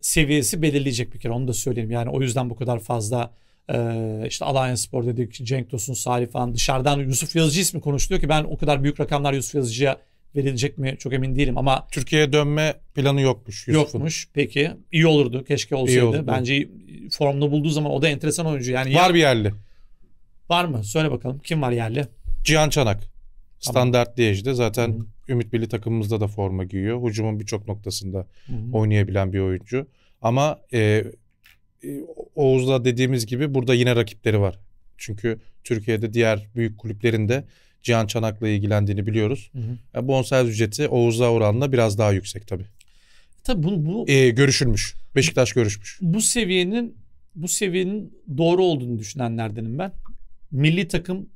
seviyesi belirleyecek bir kere onu da söyleyeyim. Yani o yüzden bu kadar fazla ee, işte Alanya Spor dedik, Cenk Tosun, Salih falan dışarıdan Yusuf Yazıcı ismi konuşuluyor ki ben o kadar büyük rakamlar Yusuf Yazıcı'ya verilecek mi çok emin değilim ama Türkiye'ye dönme planı yokmuş Yusuf'un. Yokmuş. Peki iyi olurdu. Keşke olsaydı. olurdu. Bence formunu bulduğu zaman o da enteresan oyuncu. Yani Var yer- bir yerli. var mı? Söyle bakalım. Kim var yerli? Cihan Çanak. Standart Liège'de zaten Ümit Milli takımımızda da forma giyiyor. Hücumun birçok noktasında oynayabilen bir oyuncu. Ama e, e, Oğuz'la dediğimiz gibi burada yine rakipleri var. Çünkü Türkiye'de diğer büyük kulüplerinde Cihan Çanak'la ilgilendiğini biliyoruz. Hı hı. Yani bonservis ücreti Oğuz'a oranla biraz daha yüksek tabii. Tabii bu, bu ee, görüşülmüş. Beşiktaş görüşmüş. Bu seviyenin bu seviyenin doğru olduğunu düşünenlerdenim ben. Milli takım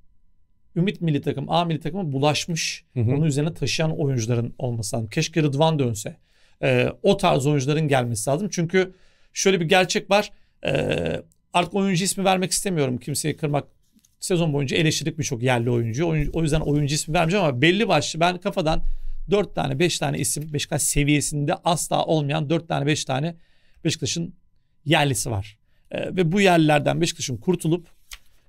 Ümit milli takım, A milli takıma bulaşmış. Hı hı. Onun üzerine taşıyan oyuncuların olması lazım. Keşke Rıdvan dönse. Ee, o tarz oyuncuların gelmesi lazım. Çünkü şöyle bir gerçek var. Ee, artık oyuncu ismi vermek istemiyorum kimseyi kırmak sezon boyunca eleştirdik birçok yerli oyuncu. O yüzden oyuncu ismi vermeyeceğim ama belli başlı ben kafadan 4 tane 5 tane isim Beşiktaş seviyesinde asla olmayan 4 tane 5 tane Beşiktaş'ın yerlisi var. E, ve bu yerlilerden Beşiktaş'ın kurtulup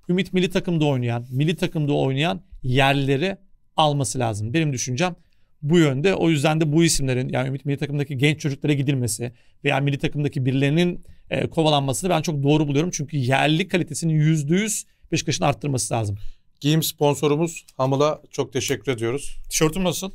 Ümit milli takımda oynayan, milli takımda oynayan yerlileri alması lazım. Benim düşüncem bu yönde. O yüzden de bu isimlerin yani Ümit milli takımdaki genç çocuklara gidilmesi veya milli takımdaki birilerinin e, kovalanmasını ben çok doğru buluyorum. Çünkü yerli kalitesinin %100 Beşiktaş'ın arttırması lazım. Giyim sponsorumuz Hamıl'a çok teşekkür ediyoruz. Tişörtün nasıl?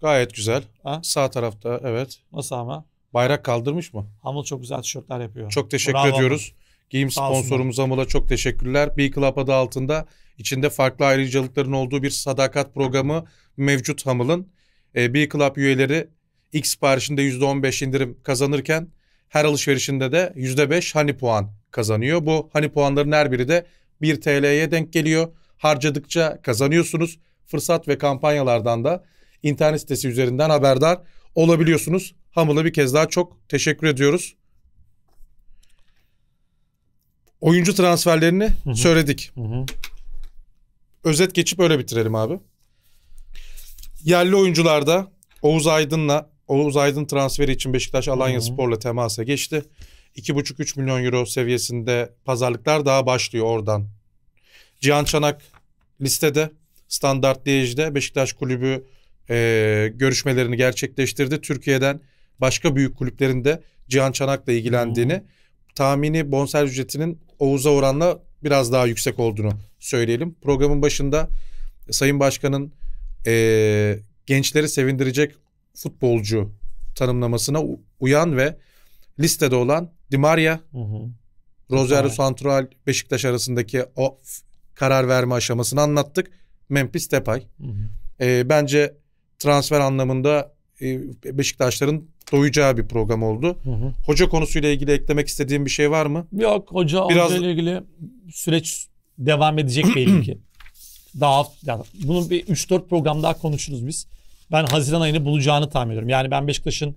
Gayet güzel. Ha? Sağ tarafta evet. Nasıl ama? Bayrak kaldırmış mı? Hamıl çok güzel tişörtler yapıyor. Çok teşekkür Bravo. ediyoruz. Giyim Sağ sponsorumuz Hamıl'a çok teşekkürler. B Club adı altında içinde farklı ayrıcalıkların olduğu bir sadakat programı mevcut Hamıl'ın. E, ee, B Club üyeleri ilk siparişinde %15 indirim kazanırken her alışverişinde de %5 hani puan kazanıyor. Bu hani puanların her biri de 1 TL'ye denk geliyor. Harcadıkça kazanıyorsunuz. Fırsat ve kampanyalardan da internet sitesi üzerinden haberdar olabiliyorsunuz. Hamıl'a bir kez daha çok teşekkür ediyoruz. Oyuncu transferlerini Hı-hı. söyledik. Hı-hı. Özet geçip öyle bitirelim abi. Yerli oyuncularda Oğuz Aydın'la Oğuz Aydın transferi için Beşiktaş Alanya Spor'la temasa geçti. 2,5-3 milyon euro seviyesinde pazarlıklar daha başlıyor oradan. Cihan Çanak listede standart diyejde Beşiktaş kulübü e, görüşmelerini gerçekleştirdi. Türkiye'den başka büyük kulüplerinde Cihan Çanak'la ilgilendiğini, hmm. tahmini bonser ücretinin Oğuz'a oranla biraz daha yüksek olduğunu söyleyelim. Programın başında Sayın Başkan'ın e, gençleri sevindirecek futbolcu tanımlamasına uyan ve listede olan Di Maria, Rosario evet. Santral Beşiktaş arasındaki o karar verme aşamasını anlattık. Memphis Depay. Hı hı. E, bence transfer anlamında e, Beşiktaşların doyacağı bir program oldu. Hı hı. Hoca konusuyla ilgili eklemek istediğim bir şey var mı? Yok hoca Biraz... ile ilgili süreç devam edecek [clears throat] belli ki. Daha yani bunun bir 3-4 program daha konuşuruz biz. Ben Haziran ayını bulacağını tahmin ediyorum. Yani ben Beşiktaş'ın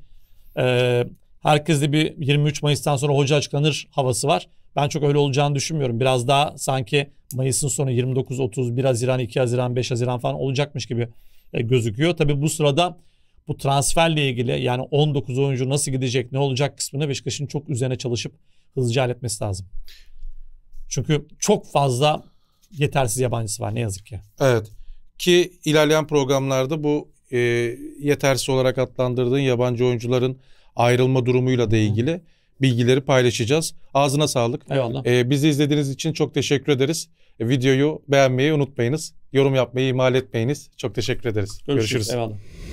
e, herkeste bir 23 Mayıs'tan sonra hoca açıklanır havası var. Ben çok öyle olacağını düşünmüyorum. Biraz daha sanki Mayıs'ın sonu 29, 30, 1 Haziran, 2 Haziran, 5 Haziran falan olacakmış gibi e, gözüküyor. Tabii bu sırada bu transferle ilgili yani 19 oyuncu nasıl gidecek, ne olacak kısmını Beşiktaş'ın çok üzerine çalışıp hızlıca halletmesi lazım. Çünkü çok fazla yetersiz yabancısı var ne yazık ki. Evet. Ki ilerleyen programlarda bu e, yetersiz olarak adlandırdığın yabancı oyuncuların ayrılma durumuyla da ilgili bilgileri paylaşacağız. Ağzına sağlık. Eyvallah. Ee, bizi izlediğiniz için çok teşekkür ederiz. videoyu beğenmeyi unutmayınız. Yorum yapmayı ihmal etmeyiniz. Çok teşekkür ederiz. Görüşürüz. Görüşürüz. Eyvallah.